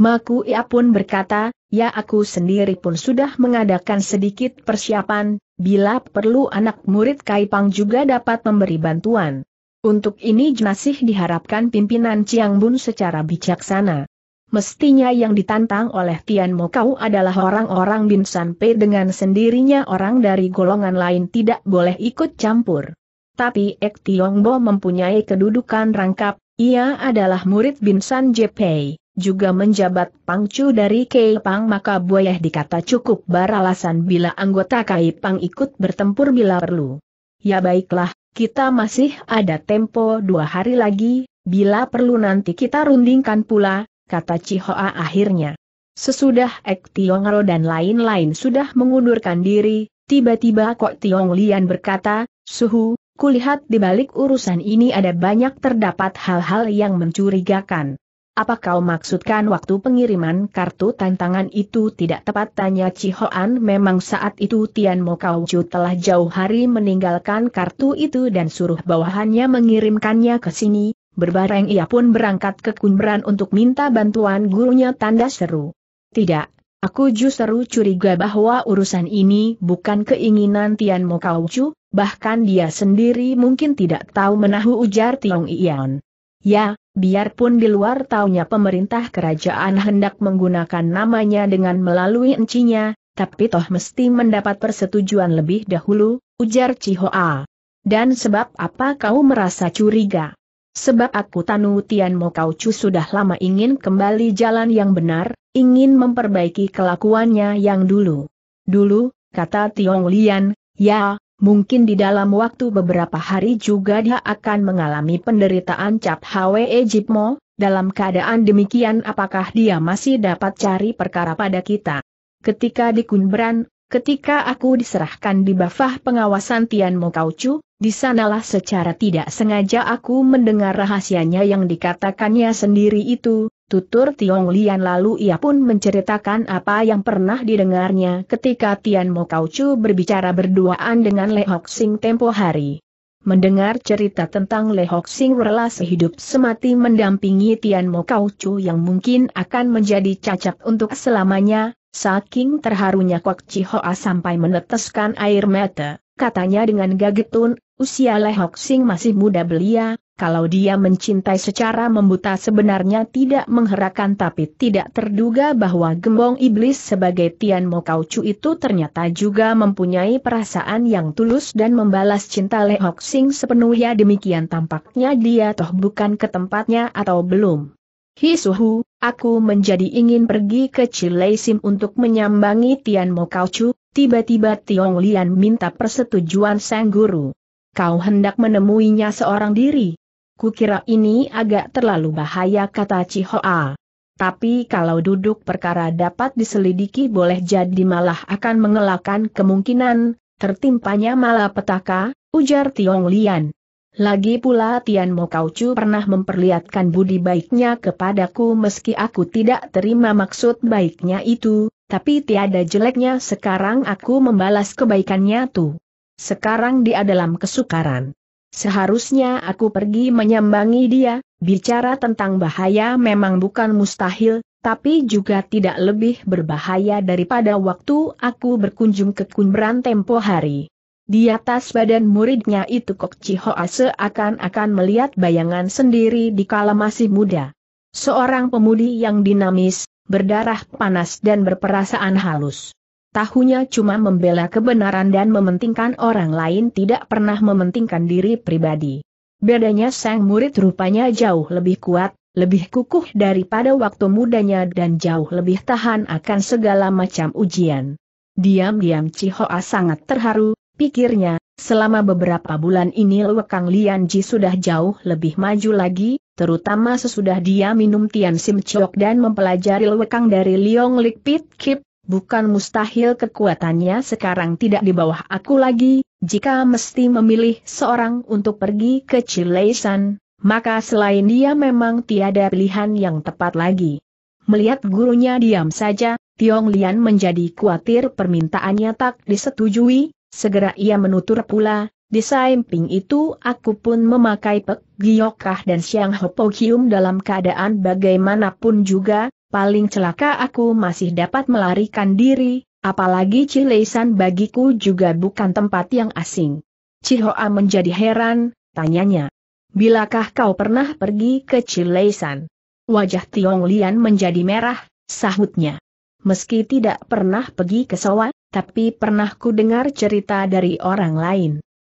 A: Maku ia pun berkata, ya aku sendiri pun sudah mengadakan sedikit persiapan, bila perlu anak murid Kaipang juga dapat memberi bantuan. Untuk ini masih diharapkan pimpinan Chiang Bun secara bijaksana. Mestinya yang ditantang oleh Tian Mo Kau adalah orang-orang Bin Pei dengan sendirinya orang dari golongan lain tidak boleh ikut campur. Tapi Ek Bo mempunyai kedudukan rangkap, ia adalah murid Bin San Pei, juga menjabat pangcu dari Kei Pang maka boleh dikata cukup beralasan bila anggota Kai Pang ikut bertempur bila perlu. Ya baiklah, kita masih ada tempo dua hari lagi, bila perlu nanti kita rundingkan pula, kata Cihoa akhirnya. Sesudah Ek Tiongro dan lain-lain sudah mengundurkan diri, tiba-tiba Kok Tiong Lian berkata, Suhu, kulihat di balik urusan ini ada banyak terdapat hal-hal yang mencurigakan. Apa kau maksudkan waktu pengiriman kartu tantangan itu tidak tepat? Tanya Cihoan memang saat itu Tian Mo Chu telah jauh hari meninggalkan kartu itu dan suruh bawahannya mengirimkannya ke sini, berbareng ia pun berangkat ke Kunbran untuk minta bantuan gurunya tanda seru. Tidak, aku justru curiga bahwa urusan ini bukan keinginan Tian Mo Chu, bahkan dia sendiri mungkin tidak tahu menahu ujar Tiong Ian. Ya, biarpun di luar taunya pemerintah kerajaan hendak menggunakan namanya dengan melalui encinya, tapi toh mesti mendapat persetujuan lebih dahulu, ujar Cihoa. Dan sebab apa kau merasa curiga? Sebab aku Tanu Tian Mo Chu sudah lama ingin kembali jalan yang benar, ingin memperbaiki kelakuannya yang dulu. Dulu, kata Tiong Lian, ya, Mungkin di dalam waktu beberapa hari juga dia akan mengalami penderitaan cap Hwe Ejipmo, dalam keadaan demikian apakah dia masih dapat cari perkara pada kita. Ketika di Kunbran, ketika aku diserahkan di bafah pengawasan Tian Mokaucu, di sanalah secara tidak sengaja aku mendengar rahasianya yang dikatakannya sendiri itu, Tutur Tiong Lian lalu ia pun menceritakan apa yang pernah didengarnya ketika Tian Mo Kau Chu berbicara berduaan dengan Le Hok Sing tempo hari. Mendengar cerita tentang Le Hok Sing sehidup sehidup semati mendampingi Tian Mo Kau Chu yang mungkin akan menjadi cacat untuk selamanya, saking terharunya Kwak Chi Hoa sampai meneteskan air mata, katanya dengan gagetun, usia Le Hok Sing masih muda belia, kalau dia mencintai secara membuta sebenarnya tidak mengherakan tapi tidak terduga bahwa gembong iblis sebagai Tian Mo Kau Chu itu ternyata juga mempunyai perasaan yang tulus dan membalas cinta Le Hok Sing sepenuhnya demikian tampaknya dia toh bukan ke tempatnya atau belum. Suhu, aku menjadi ingin pergi ke Chile Sim untuk menyambangi Tian Mo Kau Chu, tiba-tiba Tiong Lian minta persetujuan Sang Guru. Kau hendak menemuinya seorang diri, Kukira ini agak terlalu bahaya kata Cihoa. Tapi kalau duduk perkara dapat diselidiki boleh jadi malah akan mengelakkan kemungkinan, tertimpanya malapetaka, ujar Tiong Lian. Lagi pula Tian Mo Chu pernah memperlihatkan budi baiknya kepadaku meski aku tidak terima maksud baiknya itu, tapi tiada jeleknya sekarang aku membalas kebaikannya tuh. Sekarang dia dalam kesukaran. Seharusnya aku pergi menyambangi dia, bicara tentang bahaya memang bukan mustahil, tapi juga tidak lebih berbahaya daripada waktu aku berkunjung ke Kunberan tempo hari. Di atas badan muridnya itu Kok Chihoa seakan-akan melihat bayangan sendiri di kala masih muda. Seorang pemudi yang dinamis, berdarah panas dan berperasaan halus tahunya cuma membela kebenaran dan mementingkan orang lain tidak pernah mementingkan diri pribadi. Bedanya sang murid rupanya jauh lebih kuat, lebih kukuh daripada waktu mudanya dan jauh lebih tahan akan segala macam ujian. Diam-diam Cihoa sangat terharu, pikirnya, selama beberapa bulan ini Wekang Lian Ji sudah jauh lebih maju lagi, terutama sesudah dia minum Tian Sim Chok dan mempelajari Kang dari Liong Lik Pit Kip, bukan mustahil kekuatannya sekarang tidak di bawah aku lagi, jika mesti memilih seorang untuk pergi ke Cileisan, maka selain dia memang tiada pilihan yang tepat lagi. Melihat gurunya diam saja, Tiong Lian menjadi khawatir permintaannya tak disetujui, segera ia menutur pula, di samping itu aku pun memakai Pek Giokah dan Siang Hopokium dalam keadaan bagaimanapun juga, paling celaka aku masih dapat melarikan diri, apalagi Cileisan bagiku juga bukan tempat yang asing. Cihoa menjadi heran, tanyanya. Bilakah kau pernah pergi ke Cileisan? Wajah Tiong Lian menjadi merah, sahutnya. Meski tidak pernah pergi ke Sowa, tapi pernah ku dengar cerita dari orang lain.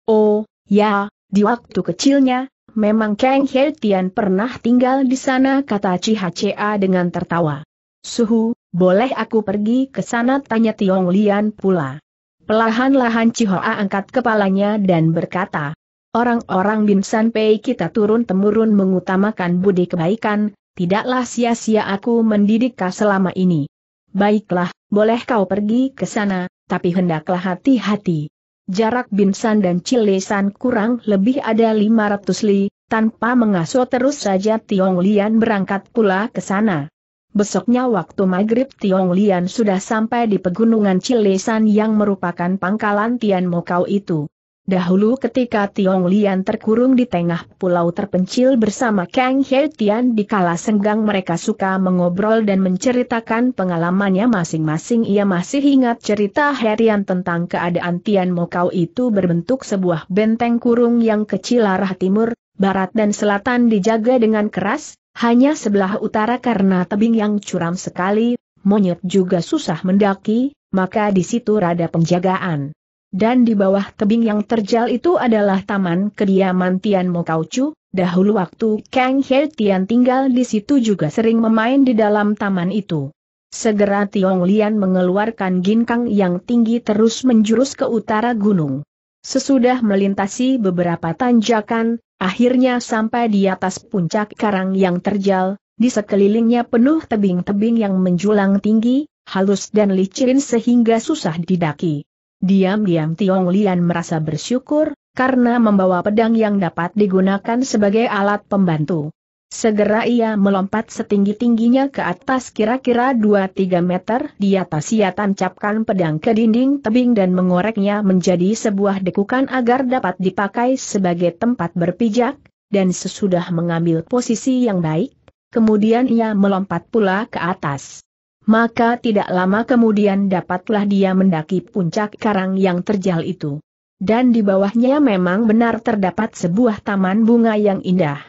A: Oh, ya, di waktu kecilnya, Memang Kang Hei Tian pernah tinggal di sana kata Chihaca dengan tertawa. Suhu, boleh aku pergi ke sana tanya Tiong Lian pula. Pelahan-lahan Cihoa angkat kepalanya dan berkata, Orang-orang Binsan Pei kita turun-temurun mengutamakan budi kebaikan, tidaklah sia-sia aku mendidik kau selama ini. Baiklah, boleh kau pergi ke sana, tapi hendaklah hati-hati. Jarak Binsan dan Cilesan kurang lebih ada 500 li, tanpa mengaso terus saja Tiong Lian berangkat pula ke sana. Besoknya waktu maghrib Tiong Lian sudah sampai di pegunungan Cilesan yang merupakan pangkalan Tian Mokau itu. Dahulu ketika Tiong Lian terkurung di tengah pulau terpencil bersama Kang He Tian di kala senggang mereka suka mengobrol dan menceritakan pengalamannya masing-masing ia masih ingat cerita Herian tentang keadaan Tian Mokau itu berbentuk sebuah benteng kurung yang kecil arah timur, barat dan selatan dijaga dengan keras, hanya sebelah utara karena tebing yang curam sekali, monyet juga susah mendaki, maka di situ rada penjagaan dan di bawah tebing yang terjal itu adalah taman kediaman Tian Mo Chu. dahulu waktu Kang He Tian tinggal di situ juga sering memain di dalam taman itu. Segera Tiong Lian mengeluarkan ginkang yang tinggi terus menjurus ke utara gunung. Sesudah melintasi beberapa tanjakan, akhirnya sampai di atas puncak karang yang terjal, di sekelilingnya penuh tebing-tebing yang menjulang tinggi, halus dan licin sehingga susah didaki. Diam-diam Tiong Lian merasa bersyukur, karena membawa pedang yang dapat digunakan sebagai alat pembantu. Segera ia melompat setinggi-tingginya ke atas kira-kira 2-3 meter di atas ia tancapkan pedang ke dinding tebing dan mengoreknya menjadi sebuah dekukan agar dapat dipakai sebagai tempat berpijak, dan sesudah mengambil posisi yang baik, kemudian ia melompat pula ke atas maka tidak lama kemudian dapatlah dia mendaki puncak karang yang terjal itu. Dan di bawahnya memang benar terdapat sebuah taman bunga yang indah.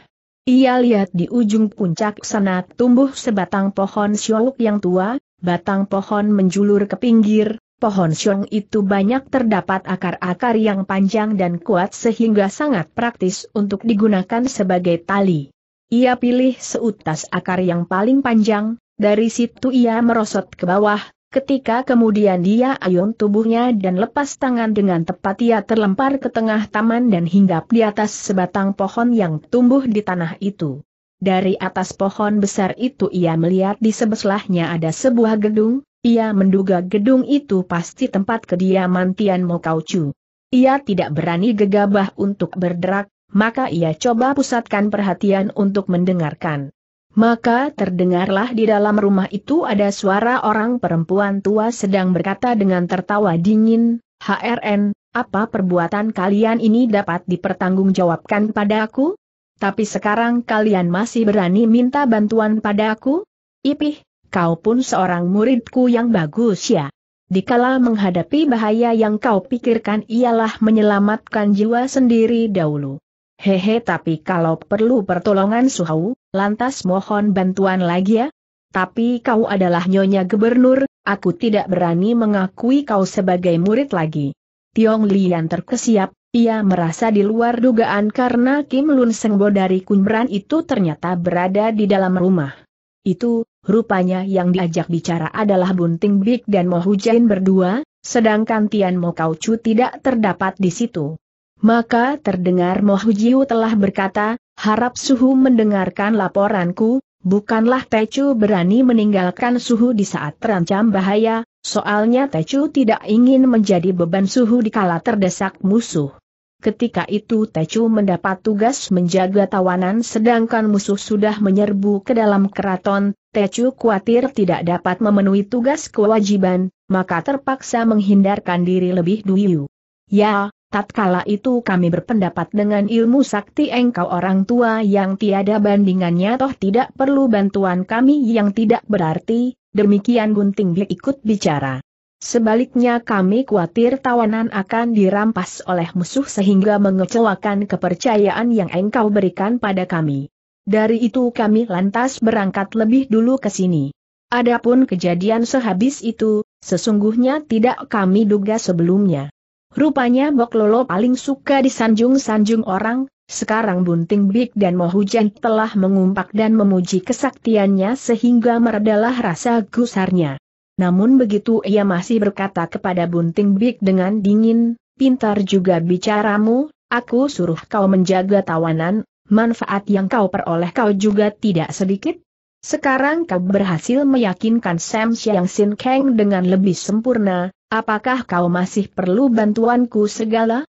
A: Ia lihat di ujung puncak sana tumbuh sebatang pohon syok yang tua, batang pohon menjulur ke pinggir, pohon syong itu banyak terdapat akar-akar yang panjang dan kuat sehingga sangat praktis untuk digunakan sebagai tali. Ia pilih seutas akar yang paling panjang, dari situ ia merosot ke bawah, ketika kemudian dia ayun tubuhnya dan lepas tangan dengan tepat ia terlempar ke tengah taman dan hinggap di atas sebatang pohon yang tumbuh di tanah itu. Dari atas pohon besar itu ia melihat di sebelahnya ada sebuah gedung, ia menduga gedung itu pasti tempat kediaman Tian Mo Chu. Ia tidak berani gegabah untuk berderak, maka ia coba pusatkan perhatian untuk mendengarkan. Maka terdengarlah di dalam rumah itu ada suara orang perempuan tua sedang berkata dengan tertawa dingin, HRN, apa perbuatan kalian ini dapat dipertanggungjawabkan pada aku? Tapi sekarang kalian masih berani minta bantuan pada aku? Ipih, kau pun seorang muridku yang bagus ya. Dikala menghadapi bahaya yang kau pikirkan ialah menyelamatkan jiwa sendiri dahulu. Hehe tapi kalau perlu pertolongan Suhau, lantas mohon bantuan lagi ya? Tapi kau adalah nyonya gubernur, aku tidak berani mengakui kau sebagai murid lagi. Tiong Lian terkesiap, ia merasa di luar dugaan karena Kim Lun Sengbo dari Kunbran itu ternyata berada di dalam rumah. Itu, rupanya yang diajak bicara adalah Bunting Big dan Mohu Jain berdua, sedangkan Tian Mo Kau Chu tidak terdapat di situ. Maka terdengar Mohujiu telah berkata, harap Suhu mendengarkan laporanku, bukanlah Tecu berani meninggalkan Suhu di saat terancam bahaya, soalnya Tecu tidak ingin menjadi beban Suhu di kala terdesak musuh. Ketika itu Tecu mendapat tugas menjaga tawanan sedangkan musuh sudah menyerbu ke dalam keraton, Tecu khawatir tidak dapat memenuhi tugas kewajiban, maka terpaksa menghindarkan diri lebih dulu. Ya, Tatkala itu kami berpendapat dengan ilmu sakti engkau orang tua yang tiada bandingannya toh tidak perlu bantuan kami yang tidak berarti, demikian Gunting Blik ikut bicara. Sebaliknya kami khawatir tawanan akan dirampas oleh musuh sehingga mengecewakan kepercayaan yang engkau berikan pada kami. Dari itu kami lantas berangkat lebih dulu ke sini. Adapun kejadian sehabis itu, sesungguhnya tidak kami duga sebelumnya. Rupanya Mok Lolo paling suka disanjung-sanjung orang, sekarang Bunting Big dan Mohujan telah mengumpak dan memuji kesaktiannya sehingga meredalah rasa gusarnya. Namun begitu ia masih berkata kepada Bunting Big dengan dingin, pintar juga bicaramu, aku suruh kau menjaga tawanan, manfaat yang kau peroleh kau juga tidak sedikit. Sekarang kau berhasil meyakinkan Sam Siang Sin Kang dengan lebih sempurna, Apakah kau masih perlu bantuanku segala?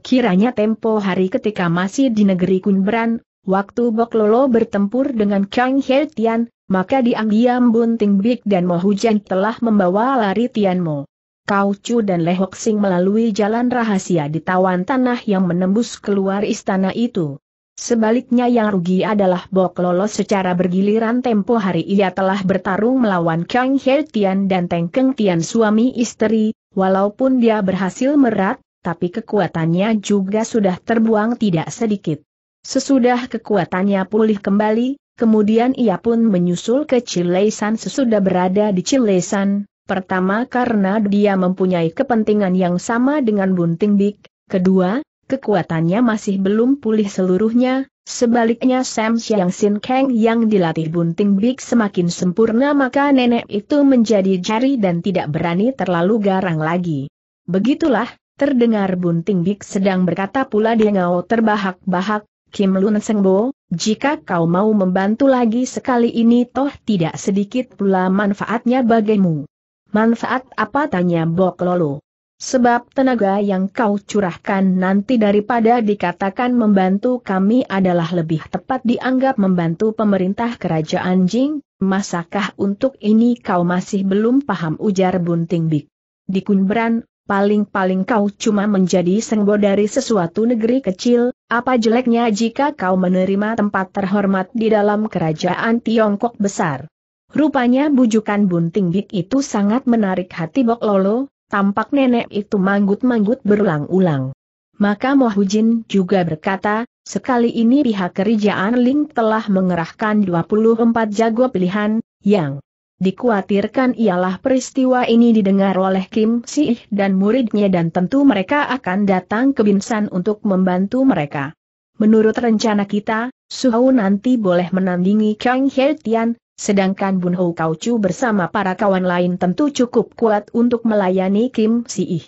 A: Kiranya tempo hari ketika masih di negeri Kunbran, waktu Boklolo bertempur dengan Kang He Tian, maka diam-diam Bunting Big dan Mo Hujan telah membawa lari Tian Mo. Kau Chu dan Lehok Sing melalui jalan rahasia di tawan tanah yang menembus keluar istana itu. Sebaliknya yang rugi adalah Bok Lolos secara bergiliran tempo hari ia telah bertarung melawan Kang He Tian dan Teng Keng Tian suami istri, walaupun dia berhasil merat, tapi kekuatannya juga sudah terbuang tidak sedikit. Sesudah kekuatannya pulih kembali, kemudian ia pun menyusul ke Cilesan sesudah berada di Cilesan, pertama karena dia mempunyai kepentingan yang sama dengan Bunting Dik, kedua, Kekuatannya masih belum pulih seluruhnya, sebaliknya Sam Siang Sin Kang yang dilatih bunting big semakin sempurna maka nenek itu menjadi jari dan tidak berani terlalu garang lagi. Begitulah, terdengar bunting big sedang berkata pula dia terbahak-bahak, Kim Lun Seng Bo, jika kau mau membantu lagi sekali ini toh tidak sedikit pula manfaatnya bagimu. Manfaat apa tanya Bok Lolo? Sebab tenaga yang kau curahkan nanti daripada dikatakan membantu kami adalah lebih tepat dianggap membantu pemerintah kerajaan Jing, masakah untuk ini kau masih belum paham ujar Bunting Bik. Di Kunbran, paling-paling kau cuma menjadi senggo dari sesuatu negeri kecil, apa jeleknya jika kau menerima tempat terhormat di dalam kerajaan Tiongkok besar. Rupanya bujukan Bunting Bik itu sangat menarik hati Bok Lolo, Tampak nenek itu manggut-manggut berulang-ulang. Maka Mohujin juga berkata, sekali ini pihak kerjaan Ling telah mengerahkan 24 jago pilihan, yang dikhawatirkan ialah peristiwa ini didengar oleh Kim si Sih dan muridnya dan tentu mereka akan datang ke Binsan untuk membantu mereka. Menurut rencana kita, Suhau nanti boleh menandingi Kang He Tian, Sedangkan Bun Hou Chu bersama para kawan lain tentu cukup kuat untuk melayani Kim Si Ih.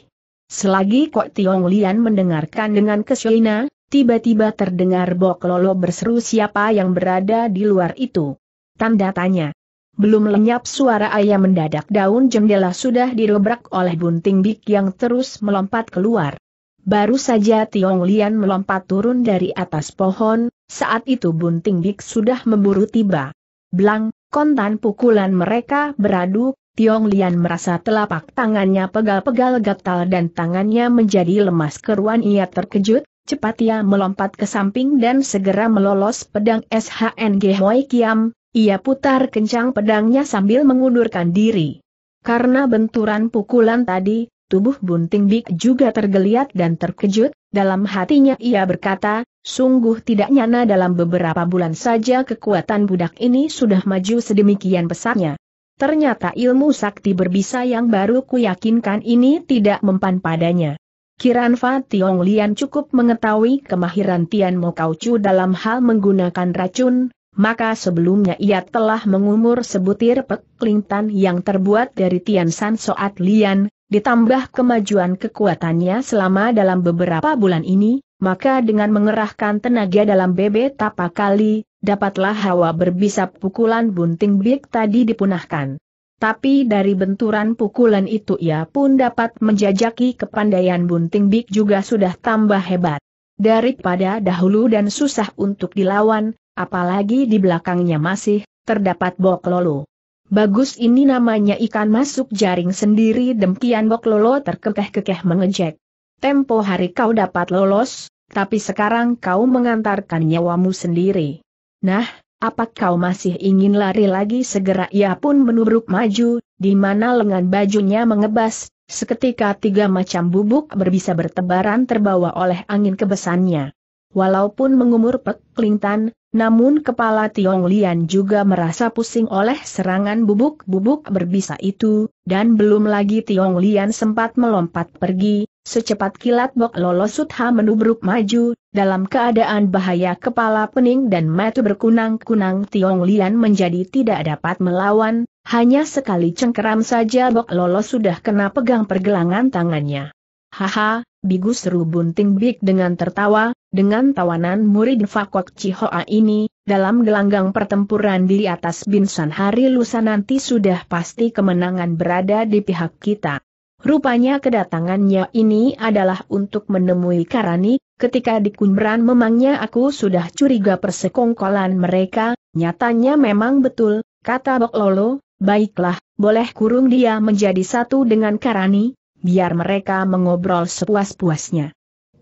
A: Selagi Kok Tiong Lian mendengarkan dengan kesyina, tiba-tiba terdengar Bok Lolo berseru siapa yang berada di luar itu. Tanda tanya. Belum lenyap suara ayam mendadak daun jendela sudah dirobrak oleh bunting bik yang terus melompat keluar. Baru saja Tiong Lian melompat turun dari atas pohon, saat itu bunting bik sudah memburu tiba. Blang, Kontan pukulan mereka beradu, Tiong Lian merasa telapak tangannya pegal-pegal gatal dan tangannya menjadi lemas keruan ia terkejut, cepat ia melompat ke samping dan segera melolos pedang SHNG Hoi Kiam, ia putar kencang pedangnya sambil mengundurkan diri. Karena benturan pukulan tadi, tubuh Bunting Bik juga tergeliat dan terkejut, dalam hatinya ia berkata, sungguh tidak nyana dalam beberapa bulan saja kekuatan budak ini sudah maju sedemikian pesatnya. Ternyata ilmu sakti berbisa yang baru kuyakinkan ini tidak mempan padanya. Kiranfa Tiong Lian cukup mengetahui kemahiran Tian Mo Kau Chu dalam hal menggunakan racun, maka sebelumnya ia telah mengumur sebutir peklintan yang terbuat dari Tian San Soat Lian, ditambah kemajuan kekuatannya selama dalam beberapa bulan ini, maka dengan mengerahkan tenaga dalam bebek tapa kali, dapatlah hawa berbisa pukulan bunting big tadi dipunahkan. Tapi dari benturan pukulan itu ia pun dapat menjajaki kepandaian bunting big juga sudah tambah hebat. Daripada dahulu dan susah untuk dilawan, apalagi di belakangnya masih terdapat Bok Lolo. Bagus ini namanya ikan masuk jaring sendiri demikian Bok Lolo terkekeh-kekeh mengejek. Tempo hari kau dapat lolos, tapi sekarang kau mengantarkan nyawamu sendiri. Nah, apa kau masih ingin lari lagi segera ia pun menubruk maju, di mana lengan bajunya mengebas, seketika tiga macam bubuk berbisa bertebaran terbawa oleh angin kebesannya. Walaupun mengumur peklintan, namun kepala Tiong Lian juga merasa pusing oleh serangan bubuk-bubuk berbisa itu, dan belum lagi Tiong Lian sempat melompat pergi, secepat kilat Bok Lolo Sutha menubruk maju, dalam keadaan bahaya kepala pening dan mata berkunang-kunang Tiong Lian menjadi tidak dapat melawan, hanya sekali cengkeram saja Bok Lolo sudah kena pegang pergelangan tangannya. Haha, bigu seru bunting Big dengan tertawa, dengan tawanan murid Fakok Cihoa ini, dalam gelanggang pertempuran di atas Binsan Hari Lusa nanti sudah pasti kemenangan berada di pihak kita. Rupanya kedatangannya ini adalah untuk menemui Karani, ketika di Kunbran memangnya aku sudah curiga persekongkolan mereka, nyatanya memang betul, kata Bok Lolo, baiklah, boleh kurung dia menjadi satu dengan Karani, biar mereka mengobrol sepuas-puasnya.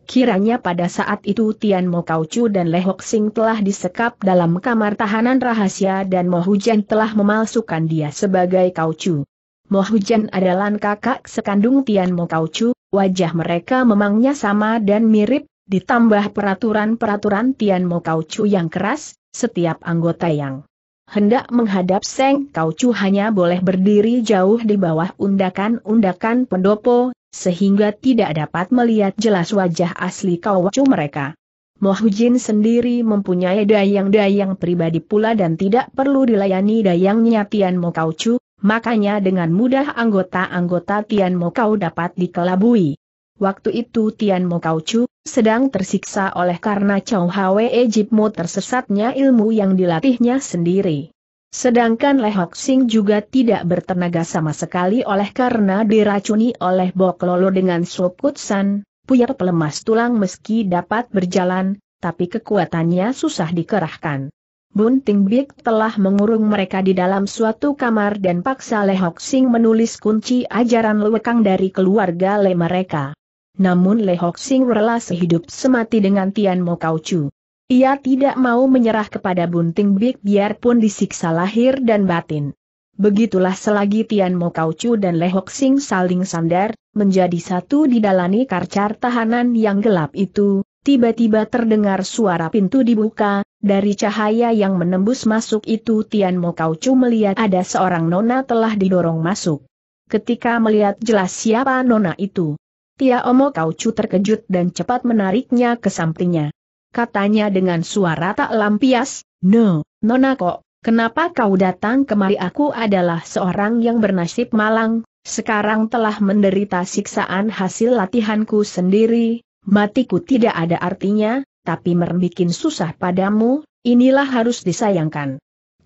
A: Kiranya pada saat itu Tian Mo Kau Chu dan Le Hok Sing telah disekap dalam kamar tahanan rahasia dan Mo Hujan telah memalsukan dia sebagai Kau Chu. Mo Hujan adalah kakak sekandung Tian Mo Kau Chu, wajah mereka memangnya sama dan mirip, ditambah peraturan-peraturan Tian Mo Kau Chu yang keras, setiap anggota yang hendak menghadap Seng Kau Chu hanya boleh berdiri jauh di bawah undakan-undakan pendopo, sehingga tidak dapat melihat jelas wajah asli Kau Chu mereka. Mohujin sendiri mempunyai dayang-dayang pribadi pula dan tidak perlu dilayani dayangnya Tian Mo Kau Chu, makanya dengan mudah anggota-anggota Tian Mo Kau dapat dikelabui. Waktu itu Tian Mo Kau Chu, sedang tersiksa oleh karena Chow Hwe Jipmu tersesatnya ilmu yang dilatihnya sendiri. Sedangkan Le Hok Sing juga tidak bertenaga sama sekali oleh karena diracuni oleh Bok Lolo dengan sup kutsan, puyar pelemas tulang meski dapat berjalan, tapi kekuatannya susah dikerahkan. Bunting Big telah mengurung mereka di dalam suatu kamar dan paksa Le Lehok Sing menulis kunci ajaran lewekang dari keluarga Le mereka namun Le Hok Sing rela sehidup semati dengan Tian Mo Kau Chu. Ia tidak mau menyerah kepada Bunting Big biarpun disiksa lahir dan batin. Begitulah selagi Tian Mo Kau Chu dan Le Hok Sing saling sandar, menjadi satu di dalani karcar tahanan yang gelap itu, tiba-tiba terdengar suara pintu dibuka, dari cahaya yang menembus masuk itu Tian Mo Kau Chu melihat ada seorang nona telah didorong masuk. Ketika melihat jelas siapa nona itu, Tia Omo Kaucu terkejut dan cepat menariknya ke sampingnya. Katanya dengan suara tak lampias, No, Nona kok, kenapa kau datang kemari aku adalah seorang yang bernasib malang, sekarang telah menderita siksaan hasil latihanku sendiri, matiku tidak ada artinya, tapi merembikin susah padamu, inilah harus disayangkan.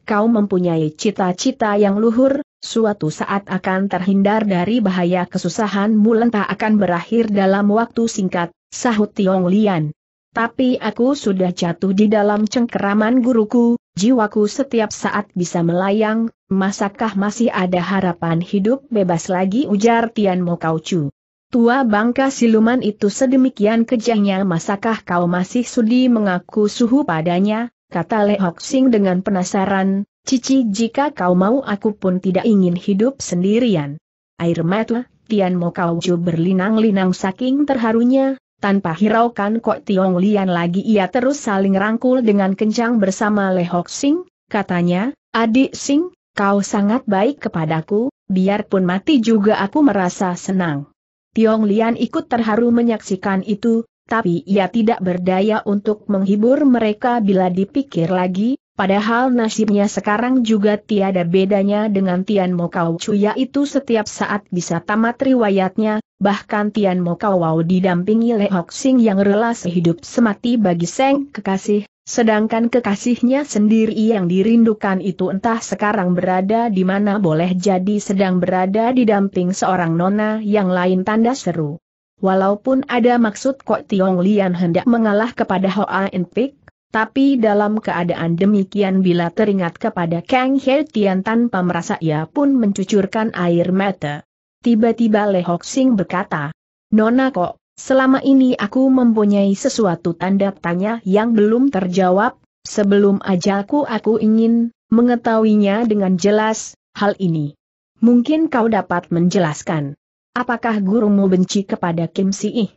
A: Kau mempunyai cita-cita yang luhur, Suatu saat akan terhindar dari bahaya kesusahan tak akan berakhir dalam waktu singkat, sahut Tiong Lian. Tapi aku sudah jatuh di dalam cengkeraman guruku, jiwaku setiap saat bisa melayang, masakah masih ada harapan hidup bebas lagi ujar Tian Mo Kaucu. Tua bangka siluman itu sedemikian kejahnya masakah kau masih sudi mengaku suhu padanya, kata Le Hock dengan penasaran, Cici jika kau mau aku pun tidak ingin hidup sendirian. Air mata Tian Mo Kaucu berlinang-linang saking terharunya, tanpa hiraukan Kok Tiong Lian lagi ia terus saling rangkul dengan kencang bersama Le Hok Sing, katanya, adik Sing, kau sangat baik kepadaku, biarpun mati juga aku merasa senang. Tiong Lian ikut terharu menyaksikan itu, tapi ia tidak berdaya untuk menghibur mereka bila dipikir lagi, Padahal nasibnya sekarang juga tiada bedanya dengan Tian Mokau Chu itu setiap saat bisa tamat riwayatnya, bahkan Tian Mokau Wau didampingi Le Hok Sing yang rela sehidup semati bagi Seng kekasih, sedangkan kekasihnya sendiri yang dirindukan itu entah sekarang berada di mana boleh jadi sedang berada di damping seorang nona yang lain tanda seru. Walaupun ada maksud Kok Tiong Lian hendak mengalah kepada Hoa Enpik, tapi dalam keadaan demikian bila teringat kepada Kang He Tian tanpa merasa ia pun mencucurkan air mata. Tiba-tiba Le Hok Sing berkata, Nona kok, selama ini aku mempunyai sesuatu tanda tanya yang belum terjawab, sebelum ajalku aku ingin mengetahuinya dengan jelas, hal ini. Mungkin kau dapat menjelaskan. Apakah gurumu benci kepada Kim Si Ih?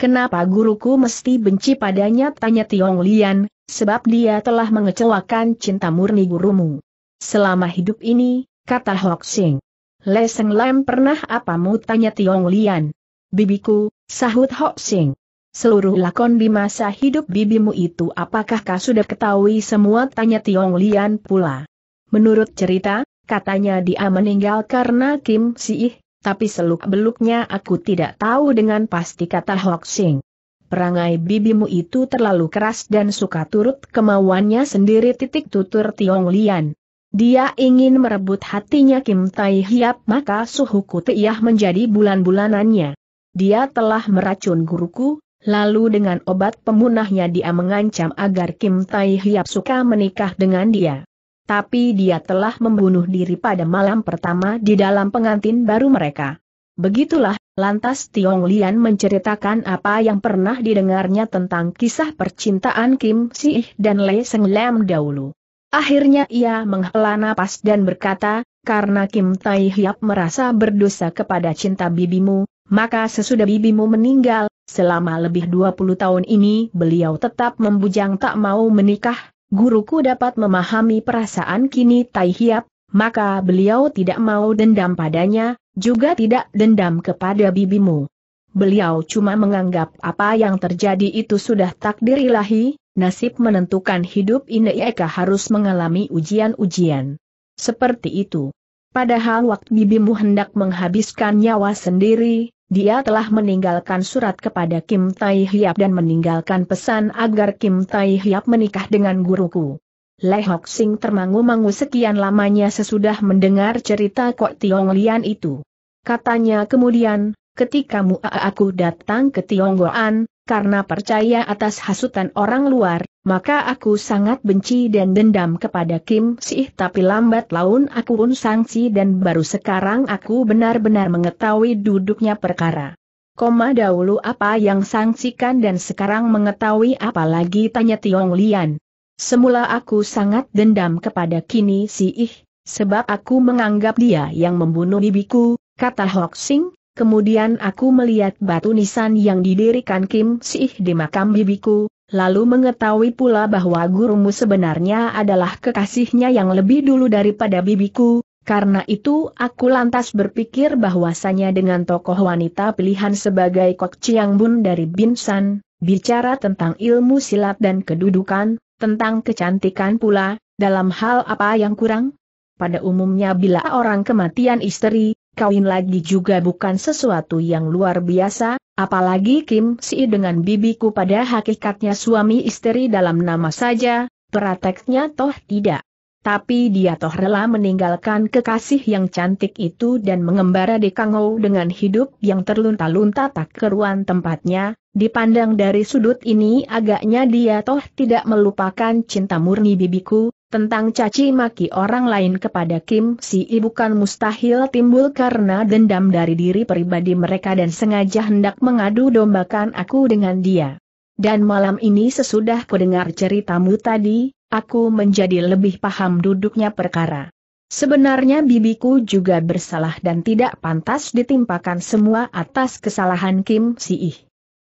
A: Kenapa guruku mesti benci padanya? Tanya Tiong Lian, sebab dia telah mengecewakan cinta murni gurumu. Selama hidup ini, kata Hoaxing. Leseng Lam pernah apamu tanya Tiong Lian. Bibiku, sahut Sing. Seluruh lakon di masa hidup bibimu itu apakah kau sudah ketahui semua tanya Tiong Lian pula. Menurut cerita, katanya dia meninggal karena Kim Siih, tapi seluk-beluknya aku tidak tahu dengan pasti kata Sing perangai bibimu itu terlalu keras dan suka turut kemauannya sendiri titik tutur Tiong Lian. Dia ingin merebut hatinya Kim Tai Hiap maka suhu kutiah menjadi bulan-bulanannya. Dia telah meracun guruku, lalu dengan obat pemunahnya dia mengancam agar Kim Tai Hiap suka menikah dengan dia. Tapi dia telah membunuh diri pada malam pertama di dalam pengantin baru mereka. Begitulah Lantas Tiong Lian menceritakan apa yang pernah didengarnya tentang kisah percintaan Kim Si Ih dan Lei Seng Lam dahulu. Akhirnya ia menghela napas dan berkata, karena Kim Tai Hiap merasa berdosa kepada cinta bibimu, maka sesudah bibimu meninggal, selama lebih 20 tahun ini beliau tetap membujang tak mau menikah, guruku dapat memahami perasaan kini Tai Hiap, maka beliau tidak mau dendam padanya, juga tidak dendam kepada bibimu. Beliau cuma menganggap apa yang terjadi itu sudah takdir ilahi, nasib menentukan hidup ini Eka harus mengalami ujian-ujian. Seperti itu. Padahal waktu bibimu hendak menghabiskan nyawa sendiri, dia telah meninggalkan surat kepada Kim Tai Hiap dan meninggalkan pesan agar Kim Tai Hiap menikah dengan guruku. Lei Hock Sing termangu-mangu sekian lamanya sesudah mendengar cerita Kok Tiong Lian itu. Katanya kemudian, ketika mua aku datang ke Goan, karena percaya atas hasutan orang luar, maka aku sangat benci dan dendam kepada Kim Sih tapi lambat laun aku pun sangsi dan baru sekarang aku benar-benar mengetahui duduknya perkara. Koma dahulu apa yang sangsikan dan sekarang mengetahui apa lagi tanya Tiong Lian. Semula aku sangat dendam kepada Kini Si Ih, sebab aku menganggap dia yang membunuh bibiku, kata Hok Sing, kemudian aku melihat batu nisan yang didirikan Kim Si Ih di makam bibiku, lalu mengetahui pula bahwa gurumu sebenarnya adalah kekasihnya yang lebih dulu daripada bibiku, karena itu aku lantas berpikir bahwasanya dengan tokoh wanita pilihan sebagai Kok Chiang Bun dari Binsan, bicara tentang ilmu silat dan kedudukan, tentang kecantikan pula, dalam hal apa yang kurang? Pada umumnya bila orang kematian istri, kawin lagi juga bukan sesuatu yang luar biasa, apalagi Kim Si dengan bibiku pada hakikatnya suami istri dalam nama saja, prakteknya toh tidak. Tapi dia toh rela meninggalkan kekasih yang cantik itu dan mengembara di Kangou dengan hidup yang terlunta-lunta tak keruan tempatnya, Dipandang dari sudut ini agaknya dia toh tidak melupakan cinta murni bibiku, tentang caci maki orang lain kepada Kim Si I bukan mustahil timbul karena dendam dari diri pribadi mereka dan sengaja hendak mengadu dombakan aku dengan dia. Dan malam ini sesudah kudengar ceritamu tadi, aku menjadi lebih paham duduknya perkara. Sebenarnya bibiku juga bersalah dan tidak pantas ditimpakan semua atas kesalahan Kim Si I.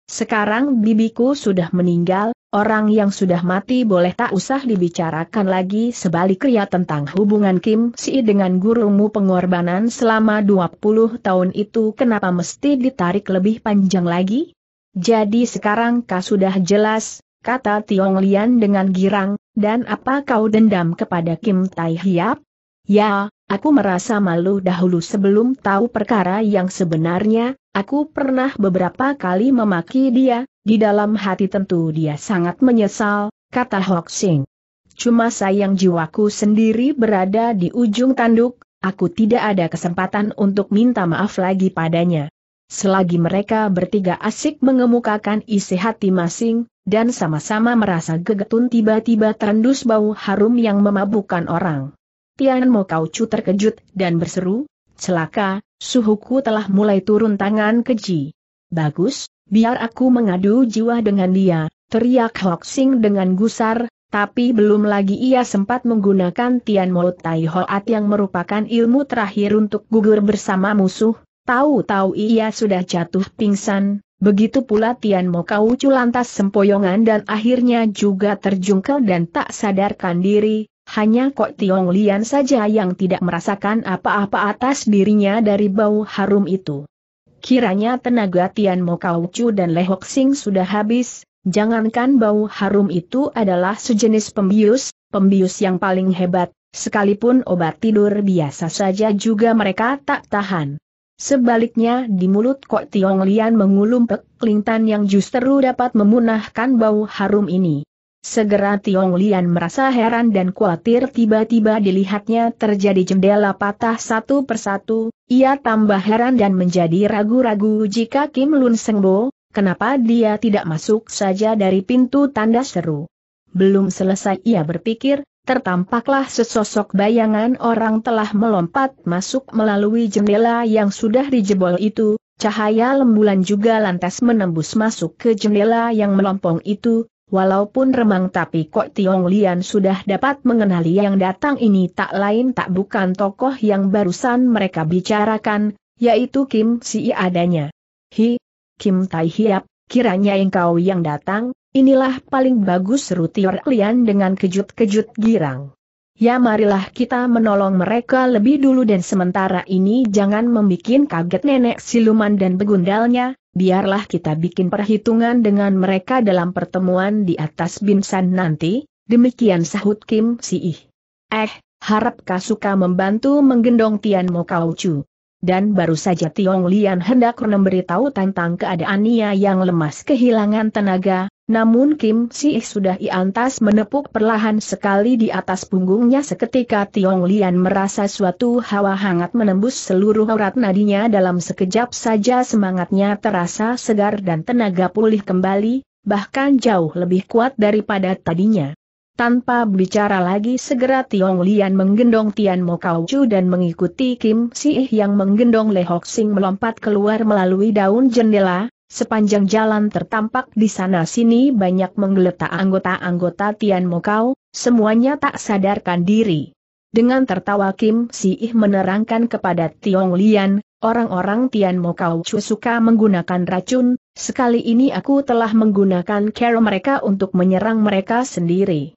A: Sekarang bibiku sudah meninggal, orang yang sudah mati boleh tak usah dibicarakan lagi sebaliknya tentang hubungan Kim Si dengan gurumu pengorbanan selama 20 tahun itu kenapa mesti ditarik lebih panjang lagi? Jadi sekarang kau sudah jelas, kata Tiong Lian dengan girang, dan apa kau dendam kepada Kim Tai Hiap? Ya, aku merasa malu dahulu sebelum tahu perkara yang sebenarnya, Aku pernah beberapa kali memaki dia, di dalam hati tentu dia sangat menyesal, kata Hok Sing. Cuma sayang jiwaku sendiri berada di ujung tanduk, aku tidak ada kesempatan untuk minta maaf lagi padanya. Selagi mereka bertiga asik mengemukakan isi hati masing, dan sama-sama merasa gegetun tiba-tiba terendus bau harum yang memabukkan orang. Tian Mokau Kau Chu terkejut dan berseru, celaka, Suhuku telah mulai turun tangan keji. Bagus, biar aku mengadu jiwa dengan dia, teriak Hoksing dengan gusar, tapi belum lagi ia sempat menggunakan Tian Mo Tai Hoat yang merupakan ilmu terakhir untuk gugur bersama musuh, tahu-tahu ia sudah jatuh pingsan, begitu pula Tian Mo Kau lantas sempoyongan dan akhirnya juga terjungkel dan tak sadarkan diri, hanya Kok Tiong Lian saja yang tidak merasakan apa-apa atas dirinya dari bau harum itu. Kiranya tenaga Tian Mo Kau Chu dan Le Hok Sing sudah habis, jangankan bau harum itu adalah sejenis pembius, pembius yang paling hebat, sekalipun obat tidur biasa saja juga mereka tak tahan. Sebaliknya di mulut Kok Tiong Lian mengulum pek yang justru dapat memunahkan bau harum ini. Segera Tiong Lian merasa heran dan khawatir tiba-tiba dilihatnya terjadi jendela patah satu persatu, ia tambah heran dan menjadi ragu-ragu jika Kim Lun Sengbo, kenapa dia tidak masuk saja dari pintu tanda seru. Belum selesai ia berpikir, tertampaklah sesosok bayangan orang telah melompat masuk melalui jendela yang sudah dijebol itu, cahaya lembulan juga lantas menembus masuk ke jendela yang melompong itu, Walaupun remang tapi Kok Tiong Lian sudah dapat mengenali yang datang ini tak lain tak bukan tokoh yang barusan mereka bicarakan, yaitu Kim Si adanya. Hi, Kim Tai Hiap, kiranya engkau yang datang, inilah paling bagus seru Tiong Lian dengan kejut-kejut girang. Ya marilah kita menolong mereka lebih dulu dan sementara ini jangan membuat kaget nenek siluman dan begundalnya, biarlah kita bikin perhitungan dengan mereka dalam pertemuan di atas binsan nanti, demikian sahut Kim Si ih Eh, harap suka membantu menggendong Tian Mo Kau Chu? Dan baru saja Tiong Lian hendak memberitahu tentang keadaannya yang lemas kehilangan tenaga, namun Kim Si sudah iantas menepuk perlahan sekali di atas punggungnya seketika Tiong Lian merasa suatu hawa hangat menembus seluruh urat nadinya dalam sekejap saja semangatnya terasa segar dan tenaga pulih kembali, bahkan jauh lebih kuat daripada tadinya. Tanpa bicara lagi segera Tiong Lian menggendong Tian Mo Kau Chu dan mengikuti Kim Si yang menggendong Le Hok Sing melompat keluar melalui daun jendela, Sepanjang jalan tertampak di sana-sini banyak menggeletak anggota-anggota Tian Mokau, semuanya tak sadarkan diri. Dengan tertawa Kim Si Ih menerangkan kepada Tiong Lian, orang-orang Tian Mokau Chu suka menggunakan racun, sekali ini aku telah menggunakan cara mereka untuk menyerang mereka sendiri.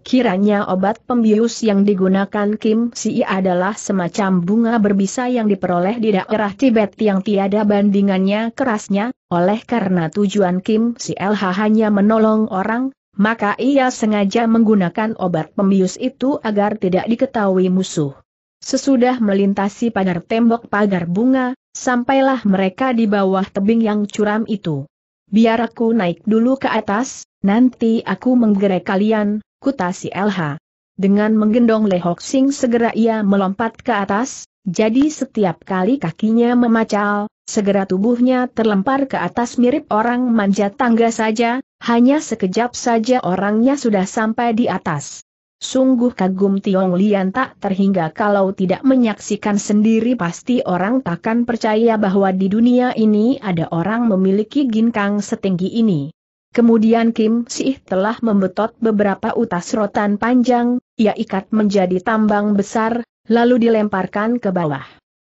A: Kiranya obat pembius yang digunakan Kim Si adalah semacam bunga berbisa yang diperoleh di daerah Tibet yang tiada bandingannya kerasnya, oleh karena tujuan Kim Si LH hanya menolong orang, maka ia sengaja menggunakan obat pembius itu agar tidak diketahui musuh. Sesudah melintasi pagar tembok pagar bunga, sampailah mereka di bawah tebing yang curam itu. Biar aku naik dulu ke atas, nanti aku menggerek kalian, Kutasi si LH. Dengan menggendong lehok Sing segera ia melompat ke atas, jadi setiap kali kakinya memacal, segera tubuhnya terlempar ke atas mirip orang manjat tangga saja, hanya sekejap saja orangnya sudah sampai di atas. Sungguh kagum Tiong Lian tak terhingga kalau tidak menyaksikan sendiri pasti orang takkan percaya bahwa di dunia ini ada orang memiliki ginkang setinggi ini. Kemudian Kim Sih telah membetot beberapa utas rotan panjang, ia ikat menjadi tambang besar, lalu dilemparkan ke bawah.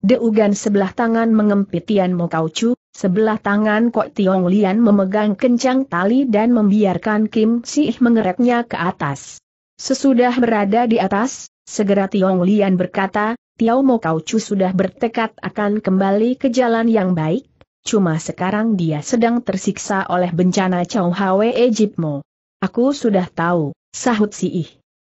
A: Deugan sebelah tangan mengempit Tian Mo Kau Chu, sebelah tangan Kok Tiong Lian memegang kencang tali dan membiarkan Kim Sih mengereknya ke atas. Sesudah berada di atas, segera Tiong Lian berkata, Tiao Mo Kau Chu sudah bertekad akan kembali ke jalan yang baik, Cuma sekarang dia sedang tersiksa oleh bencana Chow Hwe Ejipmo. Aku sudah tahu, sahut si Ih.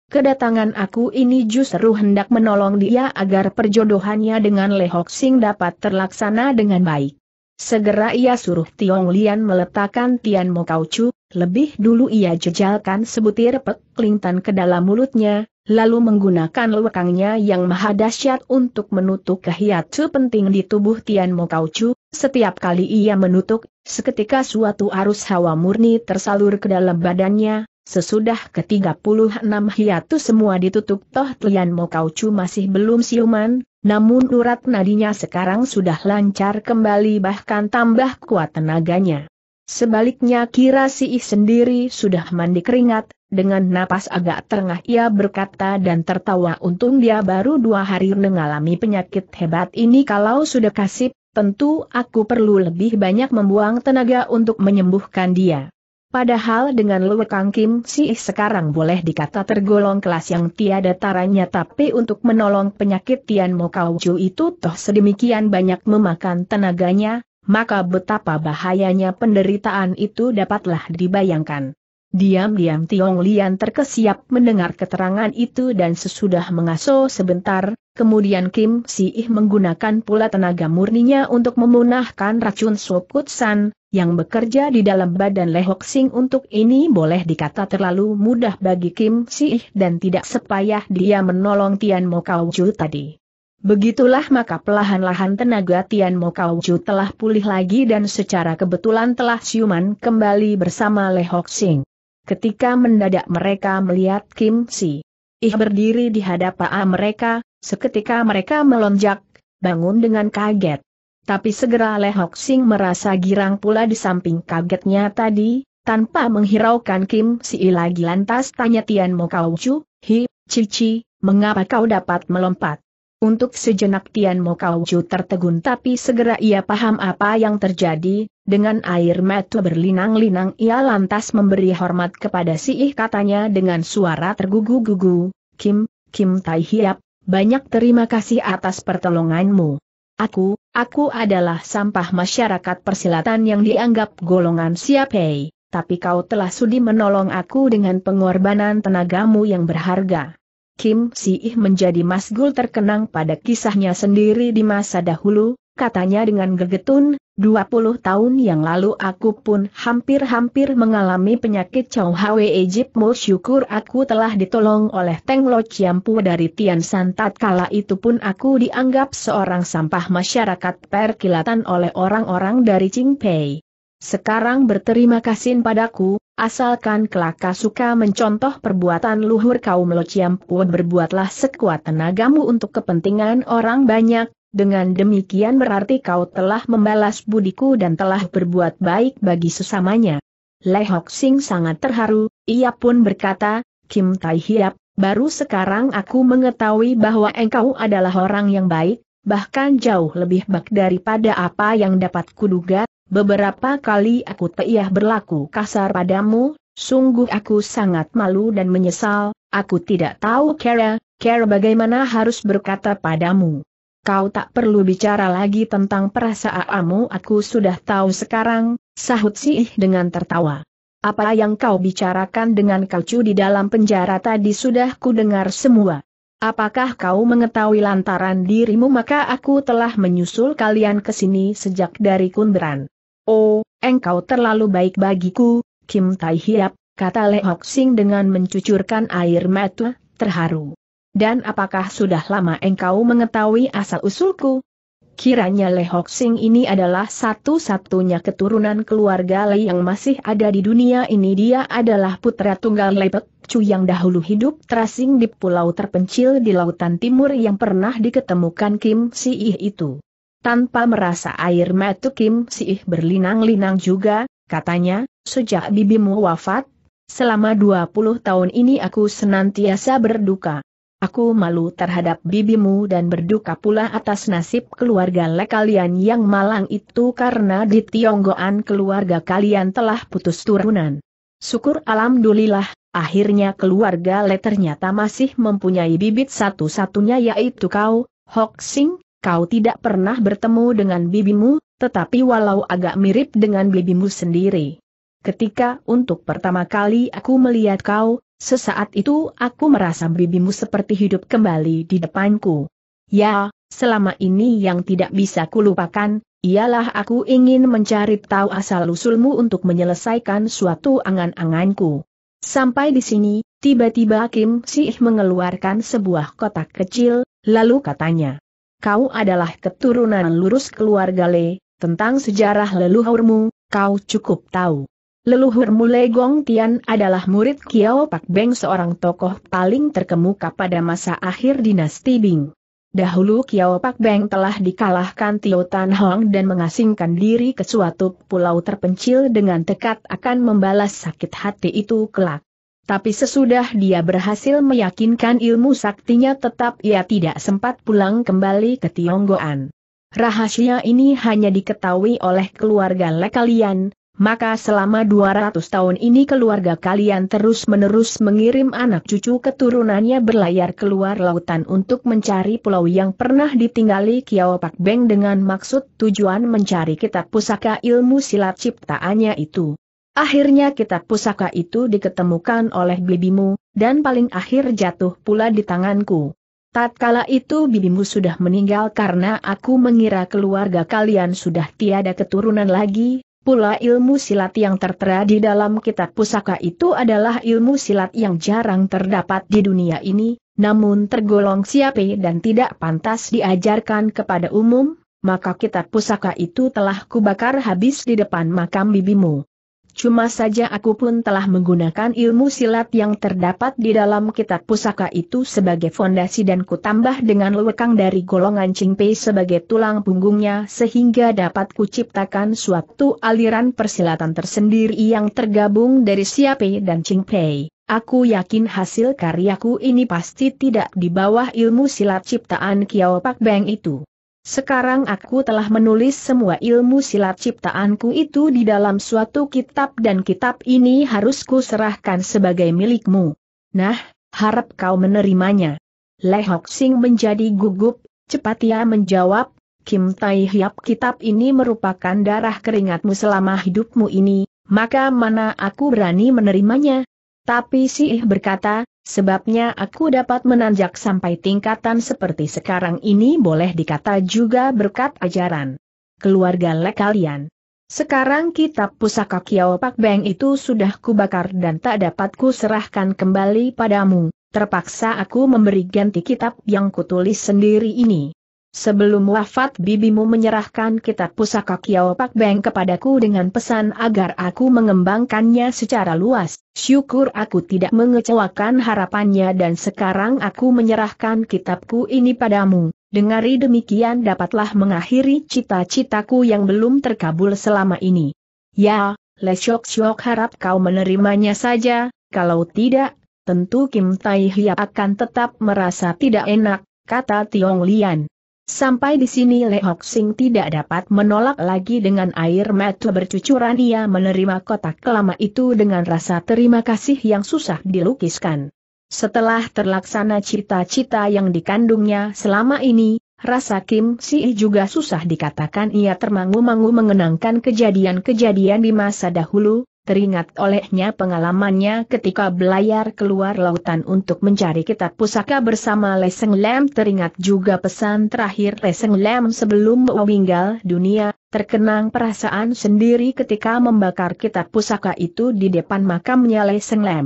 A: Kedatangan aku ini justru hendak menolong dia agar perjodohannya dengan Lehok Sing dapat terlaksana dengan baik. Segera ia suruh Tiong Lian meletakkan Tian Mo Kau Chu. lebih dulu ia jejalkan sebutir peklingtan ke dalam mulutnya, lalu menggunakan lekangnya yang maha dahsyat untuk menutup kehiatu penting di tubuh Tian Mo Kau Chu. Setiap kali ia menutup, seketika suatu arus hawa murni tersalur ke dalam badannya, sesudah ke-36 hiatus semua ditutup toh Tlian Mokaucu masih belum siuman, namun urat nadinya sekarang sudah lancar kembali bahkan tambah kuat tenaganya. Sebaliknya kira si Kirasi sendiri sudah mandi keringat, dengan napas agak terengah ia berkata dan tertawa untung dia baru dua hari mengalami penyakit hebat ini kalau sudah kasih tentu aku perlu lebih banyak membuang tenaga untuk menyembuhkan dia. Padahal dengan Lue Kang Kim Si sekarang boleh dikata tergolong kelas yang tiada taranya tapi untuk menolong penyakit Tian Mo Kau Chu itu toh sedemikian banyak memakan tenaganya, maka betapa bahayanya penderitaan itu dapatlah dibayangkan. Diam-diam Tiong Lian terkesiap mendengar keterangan itu dan sesudah mengaso sebentar, kemudian Kim Si Ih menggunakan pula tenaga murninya untuk memunahkan racun Sokut San, yang bekerja di dalam badan Lehok Sing untuk ini boleh dikata terlalu mudah bagi Kim Si Ih dan tidak sepayah dia menolong Tian Mo Ju tadi. Begitulah maka pelahan-lahan tenaga Tian Mo Ju telah pulih lagi dan secara kebetulan telah siuman kembali bersama Lehok Sing ketika mendadak mereka melihat Kim Si. Ih berdiri di hadapan mereka, seketika mereka melonjak, bangun dengan kaget. Tapi segera Lehok Sing merasa girang pula di samping kagetnya tadi, tanpa menghiraukan Kim Si lagi lantas tanya Tian Mo Kau Chu, Hi, Cici, mengapa kau dapat melompat? Untuk sejenak Tian Mo Kauju tertegun tapi segera ia paham apa yang terjadi, dengan air mata berlinang-linang ia lantas memberi hormat kepada si ih katanya dengan suara tergugu-gugu, Kim, Kim Tai Hiap, banyak terima kasih atas pertolonganmu. Aku, aku adalah sampah masyarakat persilatan yang dianggap golongan siapai, tapi kau telah sudi menolong aku dengan pengorbanan tenagamu yang berharga. Kim Si-ih menjadi masgul terkenang pada kisahnya sendiri di masa dahulu, katanya dengan gergetun, 20 tahun yang lalu aku pun hampir-hampir mengalami penyakit Chow Hwe Ejip Mo syukur aku telah ditolong oleh Teng Lo Chiampu dari Tian San. Tatkala itu pun aku dianggap seorang sampah masyarakat perkilatan oleh orang-orang dari Ching Pei. Sekarang berterima kasih padaku, asalkan kelaka suka mencontoh perbuatan luhur kaum pun berbuatlah sekuat tenagamu untuk kepentingan orang banyak, dengan demikian berarti kau telah membalas budiku dan telah berbuat baik bagi sesamanya. Leh Sing sangat terharu, ia pun berkata, Kim Tai Hiap, baru sekarang aku mengetahui bahwa engkau adalah orang yang baik, bahkan jauh lebih baik daripada apa yang dapat kuduga, Beberapa kali aku teiah berlaku kasar padamu, sungguh aku sangat malu dan menyesal, aku tidak tahu kera, kera bagaimana harus berkata padamu. Kau tak perlu bicara lagi tentang perasaanmu aku sudah tahu sekarang, sahut sih dengan tertawa. Apa yang kau bicarakan dengan Kaucu di dalam penjara tadi sudah ku dengar semua. Apakah kau mengetahui lantaran dirimu maka aku telah menyusul kalian ke sini sejak dari Kunderan. Oh, engkau terlalu baik bagiku, Kim Tai Hiap, kata Le Hok Sing dengan mencucurkan air mata, terharu. Dan apakah sudah lama engkau mengetahui asal-usulku? Kiranya Le Hok Sing ini adalah satu-satunya keturunan keluarga Le yang masih ada di dunia ini dia adalah putra tunggal Le Pek Chu yang dahulu hidup terasing di pulau terpencil di lautan timur yang pernah diketemukan Kim Si Ih itu. Tanpa merasa air mata Kim Siih berlinang-linang juga, katanya, sejak bibimu wafat, selama 20 tahun ini aku senantiasa berduka. Aku malu terhadap bibimu dan berduka pula atas nasib keluarga le kalian yang malang itu karena di Tionggoan keluarga kalian telah putus turunan. Syukur alhamdulillah, akhirnya keluarga le ternyata masih mempunyai bibit satu-satunya yaitu kau, Hok Sing, kau tidak pernah bertemu dengan bibimu, tetapi walau agak mirip dengan bibimu sendiri. Ketika untuk pertama kali aku melihat kau, sesaat itu aku merasa bibimu seperti hidup kembali di depanku. Ya, selama ini yang tidak bisa kulupakan, ialah aku ingin mencari tahu asal-usulmu untuk menyelesaikan suatu angan-anganku. Sampai di sini, tiba-tiba Kim Sih mengeluarkan sebuah kotak kecil, lalu katanya kau adalah keturunan lurus keluarga Le, tentang sejarah leluhurmu, kau cukup tahu. Leluhurmu Gong Tian adalah murid Kiao Pak Beng seorang tokoh paling terkemuka pada masa akhir dinasti Bing. Dahulu Kiao Pak Beng telah dikalahkan Tio Tan Hong dan mengasingkan diri ke suatu pulau terpencil dengan tekad akan membalas sakit hati itu kelak. Tapi sesudah dia berhasil meyakinkan ilmu saktinya tetap ia tidak sempat pulang kembali ke Tionggoan. Rahasia ini hanya diketahui oleh keluarga Le kalian, maka selama 200 tahun ini keluarga kalian terus-menerus mengirim anak cucu keturunannya berlayar keluar lautan untuk mencari pulau yang pernah ditinggali Kiao Pak Beng dengan maksud tujuan mencari kitab pusaka ilmu silat ciptaannya itu. Akhirnya kitab pusaka itu diketemukan oleh bibimu, dan paling akhir jatuh pula di tanganku. Tatkala itu bibimu sudah meninggal karena aku mengira keluarga kalian sudah tiada keturunan lagi, pula ilmu silat yang tertera di dalam kitab pusaka itu adalah ilmu silat yang jarang terdapat di dunia ini, namun tergolong siapai dan tidak pantas diajarkan kepada umum, maka kitab pusaka itu telah kubakar habis di depan makam bibimu. Cuma saja aku pun telah menggunakan ilmu silat yang terdapat di dalam kitab pusaka itu sebagai fondasi dan kutambah dengan lewekang dari golongan Cingpei sebagai tulang punggungnya sehingga dapat kuciptakan suatu aliran persilatan tersendiri yang tergabung dari Siape dan Cingpei. Aku yakin hasil karyaku ini pasti tidak di bawah ilmu silat ciptaan Kiao Pak Beng itu. Sekarang aku telah menulis semua ilmu silat ciptaanku itu di dalam suatu kitab dan kitab ini harus serahkan sebagai milikmu. Nah, harap kau menerimanya. Lehok Hok Sing menjadi gugup, cepat ia menjawab, Kim Tai Hiap kitab ini merupakan darah keringatmu selama hidupmu ini, maka mana aku berani menerimanya? Tapi si Ih berkata, Sebabnya aku dapat menanjak sampai tingkatan seperti sekarang ini boleh dikata juga berkat ajaran keluarga Le kalian. Sekarang kitab pusaka Kiao Pak Beng itu sudah kubakar dan tak dapat kuserahkan kembali padamu, terpaksa aku memberi ganti kitab yang kutulis sendiri ini. Sebelum wafat bibimu menyerahkan kitab pusaka Kiao Pak Beng kepadaku dengan pesan agar aku mengembangkannya secara luas. Syukur aku tidak mengecewakan harapannya dan sekarang aku menyerahkan kitabku ini padamu. Dengari demikian dapatlah mengakhiri cita-citaku yang belum terkabul selama ini. Ya, Lesyok-syok harap kau menerimanya saja, kalau tidak, tentu Kim Tai Hiap akan tetap merasa tidak enak, kata Tiong Lian. Sampai di sini Lehok Sing tidak dapat menolak lagi dengan air mata bercucuran ia menerima kotak kelama itu dengan rasa terima kasih yang susah dilukiskan. Setelah terlaksana cita-cita yang dikandungnya selama ini, rasa Kim Si juga susah dikatakan ia termangu-mangu mengenangkan kejadian-kejadian di masa dahulu, teringat olehnya pengalamannya ketika belayar keluar lautan untuk mencari kitab pusaka bersama Leseng Lam teringat juga pesan terakhir Leseng Lam sebelum meninggal dunia, terkenang perasaan sendiri ketika membakar kitab pusaka itu di depan makamnya Leseng Lam.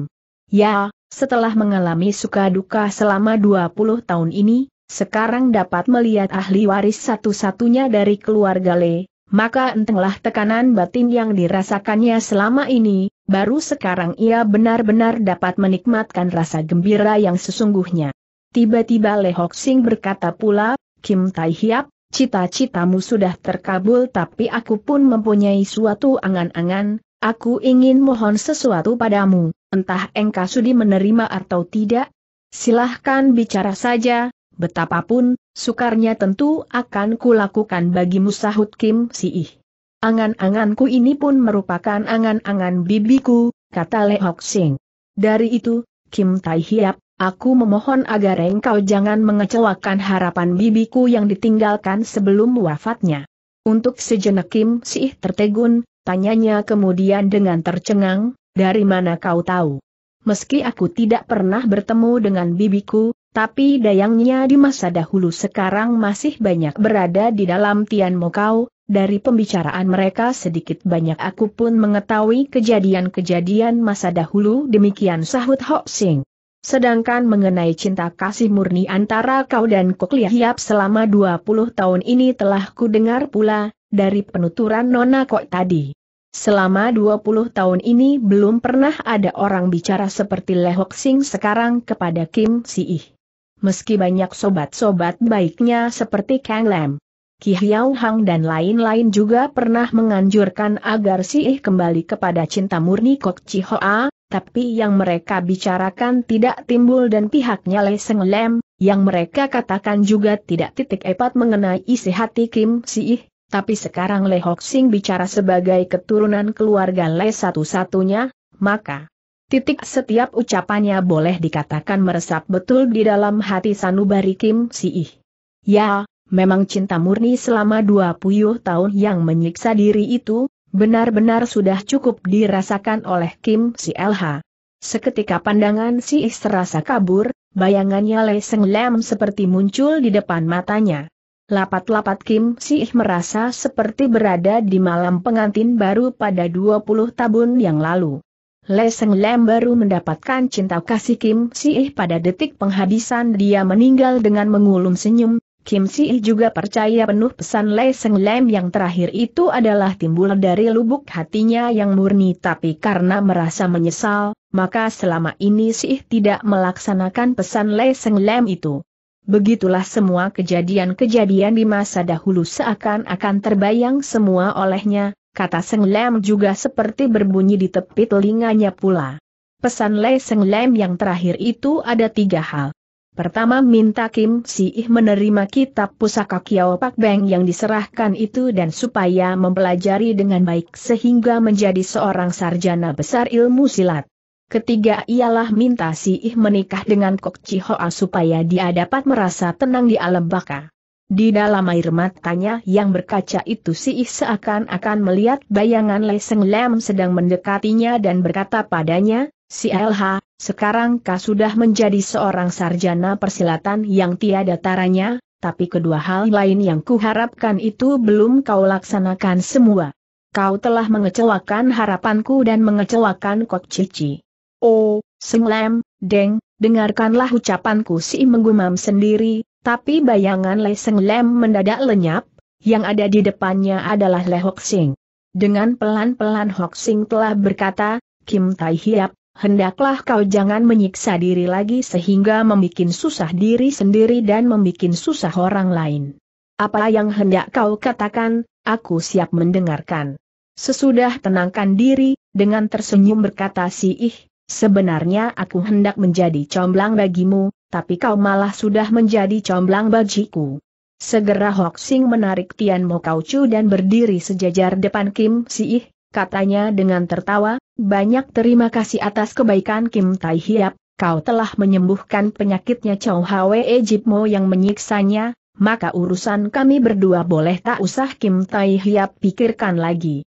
A: Ya, setelah mengalami suka duka selama 20 tahun ini, sekarang dapat melihat ahli waris satu-satunya dari keluarga Le, maka entenglah tekanan batin yang dirasakannya selama ini, baru sekarang ia benar-benar dapat menikmatkan rasa gembira yang sesungguhnya. Tiba-tiba Lehok Sing berkata pula, Kim Tai Hiap, cita-citamu sudah terkabul tapi aku pun mempunyai suatu angan-angan, aku ingin mohon sesuatu padamu, entah engkau sudi menerima atau tidak. Silahkan bicara saja, betapapun, Sukarnya tentu akan kulakukan bagimu sahut Kim Siih. Angan-anganku ini pun merupakan angan-angan bibiku, kata Le Hok Sing. Dari itu, Kim Tai Hiap, aku memohon agar engkau jangan mengecewakan harapan bibiku yang ditinggalkan sebelum wafatnya. Untuk sejenak Kim Siih tertegun, tanyanya kemudian dengan tercengang, dari mana kau tahu? Meski aku tidak pernah bertemu dengan bibiku, tapi dayangnya di masa dahulu sekarang masih banyak berada di dalam Tian Mokau, dari pembicaraan mereka sedikit banyak aku pun mengetahui kejadian-kejadian masa dahulu demikian sahut Ho Sing. Sedangkan mengenai cinta kasih murni antara kau dan Kok Liahiap selama 20 tahun ini telah ku dengar pula, dari penuturan Nona Kok tadi. Selama 20 tahun ini belum pernah ada orang bicara seperti Lehok Sing sekarang kepada Kim Si Ih meski banyak sobat-sobat baiknya seperti Kang Lam. Ki Hiao Hang dan lain-lain juga pernah menganjurkan agar si Ih kembali kepada cinta murni Kok Chi Hoa, tapi yang mereka bicarakan tidak timbul dan pihaknya Le Seng Lem, yang mereka katakan juga tidak titik epat mengenai isi hati Kim Si Ih, tapi sekarang Le Hok Sing bicara sebagai keturunan keluarga Le satu-satunya, maka Titik setiap ucapannya boleh dikatakan meresap betul di dalam hati Sanubari Kim Siih. Ya, memang cinta murni selama 20 tahun yang menyiksa diri itu, benar-benar sudah cukup dirasakan oleh Kim Si LH. Seketika pandangan si Ih terasa kabur, bayangannya leseng lem seperti muncul di depan matanya. Lapat-lapat Kim Si Ih merasa seperti berada di malam pengantin baru pada 20 tahun yang lalu. Leseng Lem baru mendapatkan cinta kasih Kim Si-ih pada detik penghabisan dia meninggal dengan mengulum senyum, Kim Si-ih juga percaya penuh pesan Leseng Lem yang terakhir itu adalah timbul dari lubuk hatinya yang murni tapi karena merasa menyesal, maka selama ini Si-ih tidak melaksanakan pesan Leseng Lem itu. Begitulah semua kejadian-kejadian di masa dahulu seakan-akan terbayang semua olehnya, Kata Seng Lem juga seperti berbunyi di tepi telinganya pula. Pesan Lei Seng Lem yang terakhir itu ada tiga hal. Pertama minta Kim Si Ih menerima kitab pusaka Kiao Pak Beng yang diserahkan itu dan supaya mempelajari dengan baik sehingga menjadi seorang sarjana besar ilmu silat. Ketiga ialah minta Si Ih menikah dengan Kok Chi Hoa supaya dia dapat merasa tenang di alam baka. Di dalam air matanya yang berkaca itu si seakan-akan melihat bayangan Seng Lam sedang mendekatinya dan berkata padanya, Si LH, sekarang kau sudah menjadi seorang sarjana persilatan yang tiada taranya, tapi kedua hal lain yang kuharapkan itu belum kau laksanakan semua. Kau telah mengecewakan harapanku dan mengecewakan Kok Cici. Oh, Senglem, Deng, dengarkanlah ucapanku si menggumam sendiri, tapi bayangan Le Leseng Lem mendadak lenyap, yang ada di depannya adalah Le Hok Sing. Dengan pelan-pelan Hok Sing telah berkata, Kim Tai Hiap, hendaklah kau jangan menyiksa diri lagi sehingga membuat susah diri sendiri dan membuat susah orang lain. Apa yang hendak kau katakan, aku siap mendengarkan. Sesudah tenangkan diri, dengan tersenyum berkata si ih, sebenarnya aku hendak menjadi comblang bagimu, tapi kau malah sudah menjadi comblang bajiku. Segera Hok Sing menarik Tian Mo Kau Chu dan berdiri sejajar depan Kim Si Ih, katanya dengan tertawa, banyak terima kasih atas kebaikan Kim Tai Hiap, kau telah menyembuhkan penyakitnya Chow Hwe Mo yang menyiksanya, maka urusan kami berdua boleh tak usah Kim Tai Hiap pikirkan lagi.